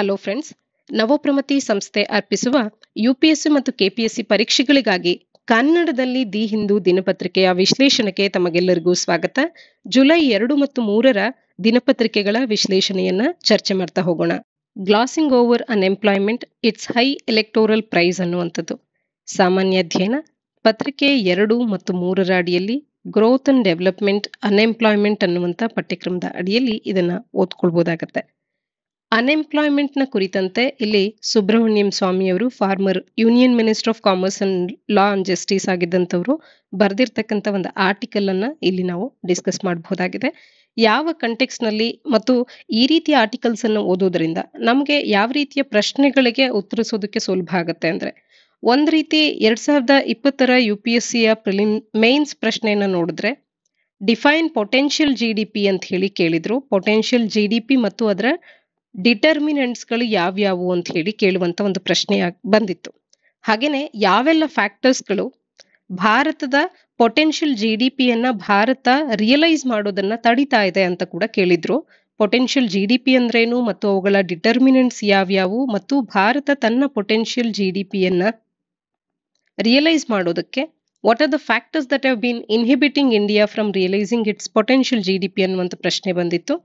hello friends ನವೋಪ್ರಮತಿ ಸಂಸ್ಥೆ ಅರ್ಪಿಸುವ UPSC ಮತ್ತು ಕೆಪಿಎಸ್ಸಿ ಪರೀಕ್ಷೆಗಳಿಗಾಗಿ ಕನ್ನಡದಲ್ಲಿ ದಿ ಹಿಂದೂ ದಿನಪತ್ರಿಕೆಯ ವಿಶ್ಲೇಷಣೆಗೆ ತಮಗೆಲ್ಲರಿಗೂ ಸ್ವಾಗತ ಜುಲೈ ಎರಡು ಮತ್ತು ಮೂರರ ದಿನಪತ್ರಿಕೆಗಳ ವಿಶ್ಲೇಷಣೆಯನ್ನ ಚರ್ಚೆ ಮಾಡ್ತಾ ಹೋಗೋಣ glossing over unemployment its high electoral price ಅನ್ನುವಂಥದ್ದು ಸಾಮಾನ್ಯ ಅಧ್ಯಯನ ಪತ್ರಿಕೆ ಎರಡು ಮತ್ತು ಮೂರರ ಅಡಿಯಲ್ಲಿ ಗ್ರೋತ್ ಅಂಡ್ ಡೆವಲಪ್ಮೆಂಟ್ ಅನ್ಎಂಪ್ಲಾಯ್ಮೆಂಟ್ ಅನ್ನುವಂಥ ಪಠ್ಯಕ್ರಮದ ಅಡಿಯಲ್ಲಿ ಇದನ್ನ ಓದ್ಕೊಳ್ಬಹುದಾಗತ್ತೆ ಅನ್ಎಂಪ್ಲಾಯ್ಮೆಂಟ್ನ ಕುರಿತಂತೆ ಇಲ್ಲಿ ಸುಬ್ರಹ್ಮಣ್ಯಂ ಸ್ವಾಮಿಯವರು former union minister of commerce and law and justice ಆಗಿದ್ದಂಥವರು ಬರೆದಿರ್ತಕ್ಕಂಥ ಒಂದು ಆರ್ಟಿಕಲ್ ಅನ್ನ ಇಲ್ಲಿ ನಾವು ಡಿಸ್ಕಸ್ ಮಾಡಬಹುದಾಗಿದೆ ಯಾವ ಕಂಟೆಕ್ಸ್ನಲ್ಲಿ ಮತ್ತು ಈ ರೀತಿಯ ಆರ್ಟಿಕಲ್ಸ್ ಅನ್ನು ಓದೋದ್ರಿಂದ ನಮಗೆ ಯಾವ ರೀತಿಯ ಪ್ರಶ್ನೆಗಳಿಗೆ ಉತ್ತರಿಸೋದಕ್ಕೆ ಸುಲಭ ಆಗುತ್ತೆ ಅಂದ್ರೆ ಒಂದ್ ರೀತಿ ಎರಡ್ ಸಾವಿರದ ಇಪ್ಪತ್ತರ ಯು ಪಿ ಎಸ್ ಸಿಯ ಪ್ರಿಲಿಮ್ ಮೇನ್ಸ್ ಪ್ರಶ್ನೆಯನ್ನ ನೋಡಿದ್ರೆ define potential G D P ಅಂತ ಹೇಳಿ ಕೇಳಿದ್ರು ಪೊಟೆನ್ಷಿಯಲ್ ಜಿ ಡಿ ಪಿ ಮತ್ತು ಅದರ ಡಿಟರ್ಮಿನೆಂಟ್ಸ್ಗಳು ಯಾವ್ಯಾವು ಅಂತ ಹೇಳಿ ಕೇಳುವಂತ ಒಂದು ಪ್ರಶ್ನೆ ಬಂದಿತ್ತು ಹಾಗೇನೆ ಯಾವೆಲ್ಲ ಫ್ಯಾಕ್ಟರ್ಸ್ಗಳು ಭಾರತದ ಪೊಟೆನ್ಷಿಯಲ್ ಜಿ ಡಿ ಪಿಯನ್ನ ಭಾರತ ರಿಯಲೈಸ್ ಮಾಡೋದನ್ನ ತಡಿತಾ ಇದೆ ಅಂತ ಕೂಡ ಕೇಳಿದ್ರು ಪೊಟೆನ್ಷಿಯಲ್ ಜಿ ಡಿ ಪಿ ಅಂದ್ರೇನು ಮತ್ತು ಅವುಗಳ ಡಿಟರ್ಮಿನೆಂಟ್ಸ್ ಯಾವ್ಯಾವು ಮತ್ತು ಭಾರತ ತನ್ನ ಪೊಟೆನ್ಷಿಯಲ್ ಜಿ ಡಿ ಪಿಯನ್ನ ರಿಯಲೈಸ್ ಮಾಡೋದಕ್ಕೆ what are the factors that have been inhibiting India from realising its potential G D P ಅನ್ನುವಂಥ ಪ್ರಶ್ನೆ ಬಂದಿತ್ತು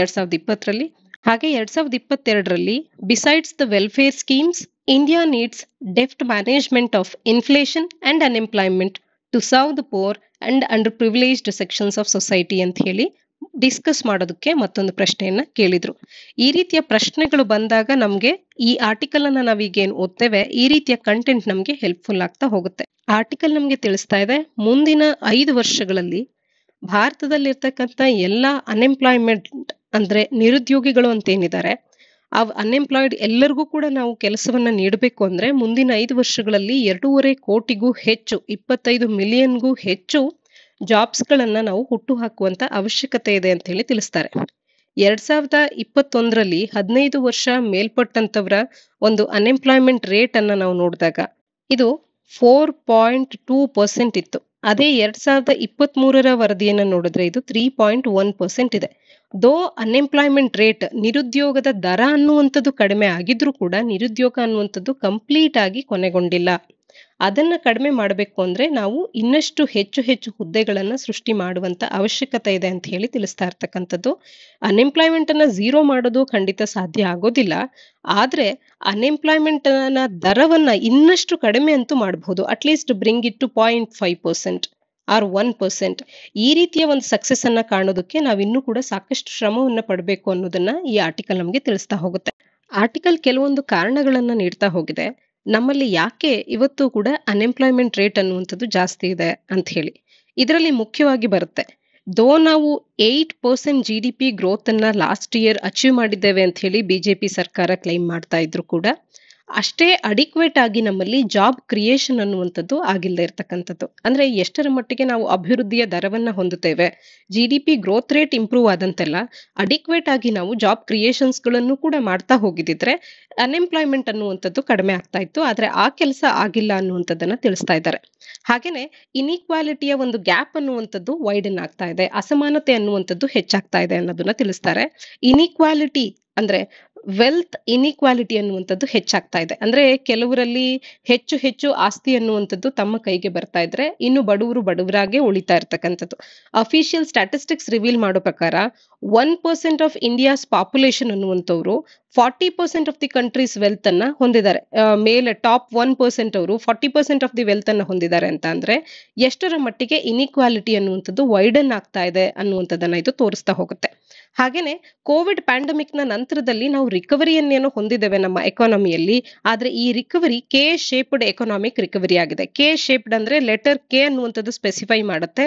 ಎರಡ್ ಸಾವಿರದ ಇಪ್ಪತ್ತರಲ್ಲಿ ಹಾಗೆ ಎರಡ್ ಸಾವಿರದ ಇಪ್ಪತ್ತೆರಡರಲ್ಲಿ besides the welfare schemes India needs deft management of inflation and unemployment to serve the poor and underprivileged sections of society ಅಂತ ಹೇಳಿ ಡಿಸ್ಕಸ್ ಮಾಡೋದಕ್ಕೆ ಮತ್ತೊಂದು ಪ್ರಶ್ನೆಯನ್ನ ಕೇಳಿದ್ರು ಈ ರೀತಿಯ ಪ್ರಶ್ನೆಗಳು ಬಂದಾಗ ನಮ್ಗೆ ಈ ಆರ್ಟಿಕಲ್ ಅನ್ನ ನಾವೀಗ ಓದ್ತೇವೆ ಈ ರೀತಿಯ ಕಂಟೆಂಟ್ ನಮಗೆ ಹೆಲ್ಪ್ಫುಲ್ ಆಗ್ತಾ ಹೋಗುತ್ತೆ ಆರ್ಟಿಕಲ್ ನಮ್ಗೆ ತಿಳಿಸ್ತಾ ಇದೆ ಮುಂದಿನ ಐದು ವರ್ಷಗಳಲ್ಲಿ ಭಾರತದಲ್ಲಿರ್ತಕ್ಕಂಥ ಎಲ್ಲ ಅನ್ಎಂಪ್ಲಾಯ್ಮೆಂಟ್ ಅಂದ್ರೆ ನಿರುದ್ಯೋಗಿಗಳು ಅಂತ ಏನಿದ್ದಾರೆ ಆ ಅನ್ಎಂಪ್ಲಾಯ್ಡ್ ಎಲ್ಲರಿಗೂ ಕೂಡ ನಾವು ಕೆಲಸವನ್ನ ನೀಡಬೇಕು ಅಂದ್ರೆ ಮುಂದಿನ ಐದು ವರ್ಷಗಳಲ್ಲಿ ಎರಡೂವರೆ ಕೋಟಿಗೂ ಹೆಚ್ಚು ಇಪ್ಪತ್ತೈದು ಮಿಲಿಯನ್ಗೂ ಹೆಚ್ಚು ಗಳನ್ನ ನಾವು ಹುಟ್ಟು ಹಾಕುವಂತ ಅವಶ್ಯಕತೆ ಇದೆ ಅಂತ ಹೇಳಿ ತಿಳಿಸ್ತಾರೆ ಎರಡ್ ಸಾವಿರದ ಇಪ್ಪತ್ತೊಂದರಲ್ಲಿ ಹದಿನೈದು ವರ್ಷ ಮೇಲ್ಪಟ್ಟಂತವರ ಒಂದು ಅನ್ಎಂಪ್ಲಾಯ್ಮೆಂಟ್ ರೇಟ್ ಅನ್ನ ನಾವು ನೋಡಿದಾಗ ಇದು ಫೋರ್ ಪಾಯಿಂಟ್ ಟೂ ಪರ್ಸೆಂಟ್ ಇತ್ತು ಅದೇ ಎರಡ್ ಸಾವಿರದ ಇಪ್ಪತ್ತ್ ಮೂರರ ವರದಿಯನ್ನ ನೋಡಿದ್ರೆ ಇದು ತ್ರೀ ಪಾಯಿಂಟ್ ಒನ್ ಪರ್ಸೆಂಟ್ ಇದೆ ದೋ ಅನ್ಎಂಪ್ಲಾಯ್ಮೆಂಟ್ ರೇಟ್ ನಿರುದ್ಯೋಗದ ದರ ಅನ್ನುವಂಥದ್ದು ಕಡಿಮೆ ಆಗಿದ್ರೂ ಕೂಡ ನಿರುದ್ಯೋಗ ಅನ್ನುವಂಥದ್ದು ಕಂಪ್ಲೀಟ್ ಆಗಿ ಕೊನೆಗೊಂಡಿಲ್ಲ ಅದನ್ನ ಕಡಿಮೆ ಮಾಡಬೇಕು ಅಂದ್ರೆ ನಾವು ಇನ್ನಷ್ಟು ಹೆಚ್ಚು ಹೆಚ್ಚು ಹುದ್ದೆಗಳನ್ನ ಸೃಷ್ಟಿ ಮಾಡುವಂತ ಅವಶ್ಯಕತೆ ಇದೆ ಅಂತ ಹೇಳಿ ತಿಳಿಸ್ತಾ ಇರ್ತಕ್ಕಂಥದ್ದು ಅನ್ಎಂಪ್ಲಾಯ್ಮೆಂಟ್ ಅನ್ನ ಝೀರೋ ಮಾಡೋದು ಖಂಡಿತ ಸಾಧ್ಯ ಆಗೋದಿಲ್ಲ ಆದ್ರೆ ಅನ್ಎಂಪ್ಲಾಯ್ಮೆಂಟ್ ದರವನ್ನ ಇನ್ನಷ್ಟು ಕಡಿಮೆ ಅಂತೂ ಮಾಡಬಹುದು at least bring it to point five percent or one percent ಈ ರೀತಿಯ ಒಂದು ಸಕ್ಸಸ್ ಅನ್ನ ಕಾಣೋದಕ್ಕೆ ಇನ್ನು ಕೂಡ ಸಾಕಷ್ಟು ಶ್ರಮವನ್ನ ಪಡಬೇಕು ಅನ್ನೋದನ್ನ ಈ ಆರ್ಟಿಕಲ್ ನಮಗೆ ತಿಳಿಸ್ತಾ ಹೋಗುತ್ತೆ ಆರ್ಟಿಕಲ್ ಕೆಲವೊಂದು ಕಾರಣಗಳನ್ನ ನೀಡ್ತಾ ಹೋಗಿದೆ ನಮ್ಮಲ್ಲಿ ಯಾಕೆ ಇವತ್ತು ಕೂಡ ಅನ್ಎಂಪ್ಲಾಯ್ಮೆಂಟ್ ರೇಟ್ ಅನ್ನುವಂಥದ್ದು ಜಾಸ್ತಿ ಇದೆ ಅಂತ ಹೇಳಿ ಇದರಲ್ಲಿ ಮುಖ್ಯವಾಗಿ ಬರುತ್ತೆ ದೋ ನಾವು eight percent G D P growth ಅನ್ನ ಲಾಸ್ಟ್ ಇಯರ್ ಅಚೀವ್ ಮಾಡಿದ್ದೇವೆ ಅಂತ ಹೇಳಿ ಬಿಜೆಪಿ ಸರ್ಕಾರ ಕ್ಲೈಮ್ ಮಾಡ್ತಾ ಇದ್ರು ಕೂಡ ಅಷ್ಟೇ ಅಡಿಕ್ವೇಟ್ ಆಗಿ ನಮ್ಮಲ್ಲಿ ಜಾಬ್ ಕ್ರಿಯೇಷನ್ ಅನ್ನುವಂಥದ್ದು ಆಗಿಲ್ಲದೆ ಇರತಕ್ಕಂಥದ್ದು ಅಂದ್ರೆ ಎಷ್ಟರ ಮಟ್ಟಿಗೆ ನಾವು ಅಭಿವೃದ್ಧಿಯ ದರವನ್ನ ಹೊಂದುತ್ತೇವೆ G D P growth rate improve ಆದಂತೆಲ್ಲ ಅಡಿಕ್ವೇಟ್ ಆಗಿ ನಾವು ಜಾಬ್ ಕ್ರಿಯೇಷನ್ಸ್ ಕ್ರಿಯೇಷನ್ಸ್ಗಳನ್ನು ಕೂಡ ಮಾಡ್ತಾ ಹೋಗಿದ್ರೆ ಅನ್ಎಂಪ್ಲಾಯ್ಮೆಂಟ್ ಅನ್ನುವಂಥದ್ದು ಕಡಿಮೆ ಆಗ್ತಾ ಇತ್ತು ಆದರೆ ಆ ಕೆಲಸ ಆಗಿಲ್ಲ ಅನ್ನುವಂಥದ್ದನ್ನ ತಿಳಿಸ್ತಾ ಇದ್ದಾರೆ ಹಾಗೇನೆ ಇನ್ಇಕ್ವಾಲಿಟಿಯ ಒಂದು ಗ್ಯಾಪ್ ಅನ್ನುವಂಥದ್ದು ವೈಡನ್ ಆಗ್ತಾ ಇದೆ ಅಸಮಾನತೆ ಅನ್ನುವಂಥದ್ದು ಹೆಚ್ಚಾಗ್ತಾ ಇದೆ ಅನ್ನೋದನ್ನ ತಿಳಿಸ್ತಾರೆ ಇನ್ಇಕ್ವಾಲಿಟಿ ಅಂದ್ರೆ ವೆಲ್ತ್ ಇನಿಕ್ವಾಲಿಟಿ ಅನ್ನುವಂಥದ್ದು ಹೆಚ್ಚಾಗ್ತಾ ಇದೆ ಅಂದ್ರೆ ಕೆಲವರಲ್ಲಿ ಹೆಚ್ಚು ಹೆಚ್ಚು ಆಸ್ತಿ ಅನ್ನುವಂಥದ್ದು ತಮ್ಮ ಕೈಗೆ ಬರ್ತಾ ಇದ್ರೆ ಇನ್ನು ಬಡವರು ಬಡವರಾಗೆ ಉಳಿತಾ ಇರ್ತಕ್ಕಂಥದ್ದು ಅಫಿಷಿಯಲ್ ಸ್ಟಾಟಿಸ್ಟಿಕ್ಸ್ ರಿವೀಲ್ ಮಾಡೋ ಪ್ರಕಾರ one percent of India's population ಅನ್ನುವಂಥವ್ರು forty percent of the country's wealth ಅನ್ನ ಹೊಂದಿದ್ದಾರೆ ಮೇಲೆ ಟಾಪ್ ಒನ್ ಪರ್ಸೆಂಟ್ ಅವರು forty percent of the wealth ಅನ್ನ ಹೊಂದಿದ್ದಾರೆ ಅಂತ ಅಂದ್ರೆ ಎಷ್ಟರ ಮಟ್ಟಿಗೆ ಇನಿಕ್ವಾಲಿಟಿ ಅನ್ನುವಂಥದ್ದು ವೈಡನ್ ಆಗ್ತಾ ಇದೆ ಅನ್ನುವಂಥದ್ದನ್ನ ಇದು ತೋರಿಸ್ತಾ ಹೋಗುತ್ತೆ ಹಾಗೇನೆ ಕೋವಿಡ್ ಪ್ಯಾಂಡಮಿಕ್ ನ ನಂತರದಲ್ಲಿ ನಾವು ರಿಕವರಿಯನ್ನೇನು ಹೊಂದಿದ್ದೇವೆ ನಮ್ಮ ಎಕಾನಮಿಯಲ್ಲಿ ಆದ್ರೆ ಈ recovery K shaped economic recovery ಆಗಿದೆ ಕೆ ಶೇಪ್ಡ್ ಅಂದ್ರೆ ಲೆಟರ್ ಕೆ ಅನ್ನುವಂಥದ್ದು ಸ್ಪೆಸಿಫೈ ಮಾಡುತ್ತೆ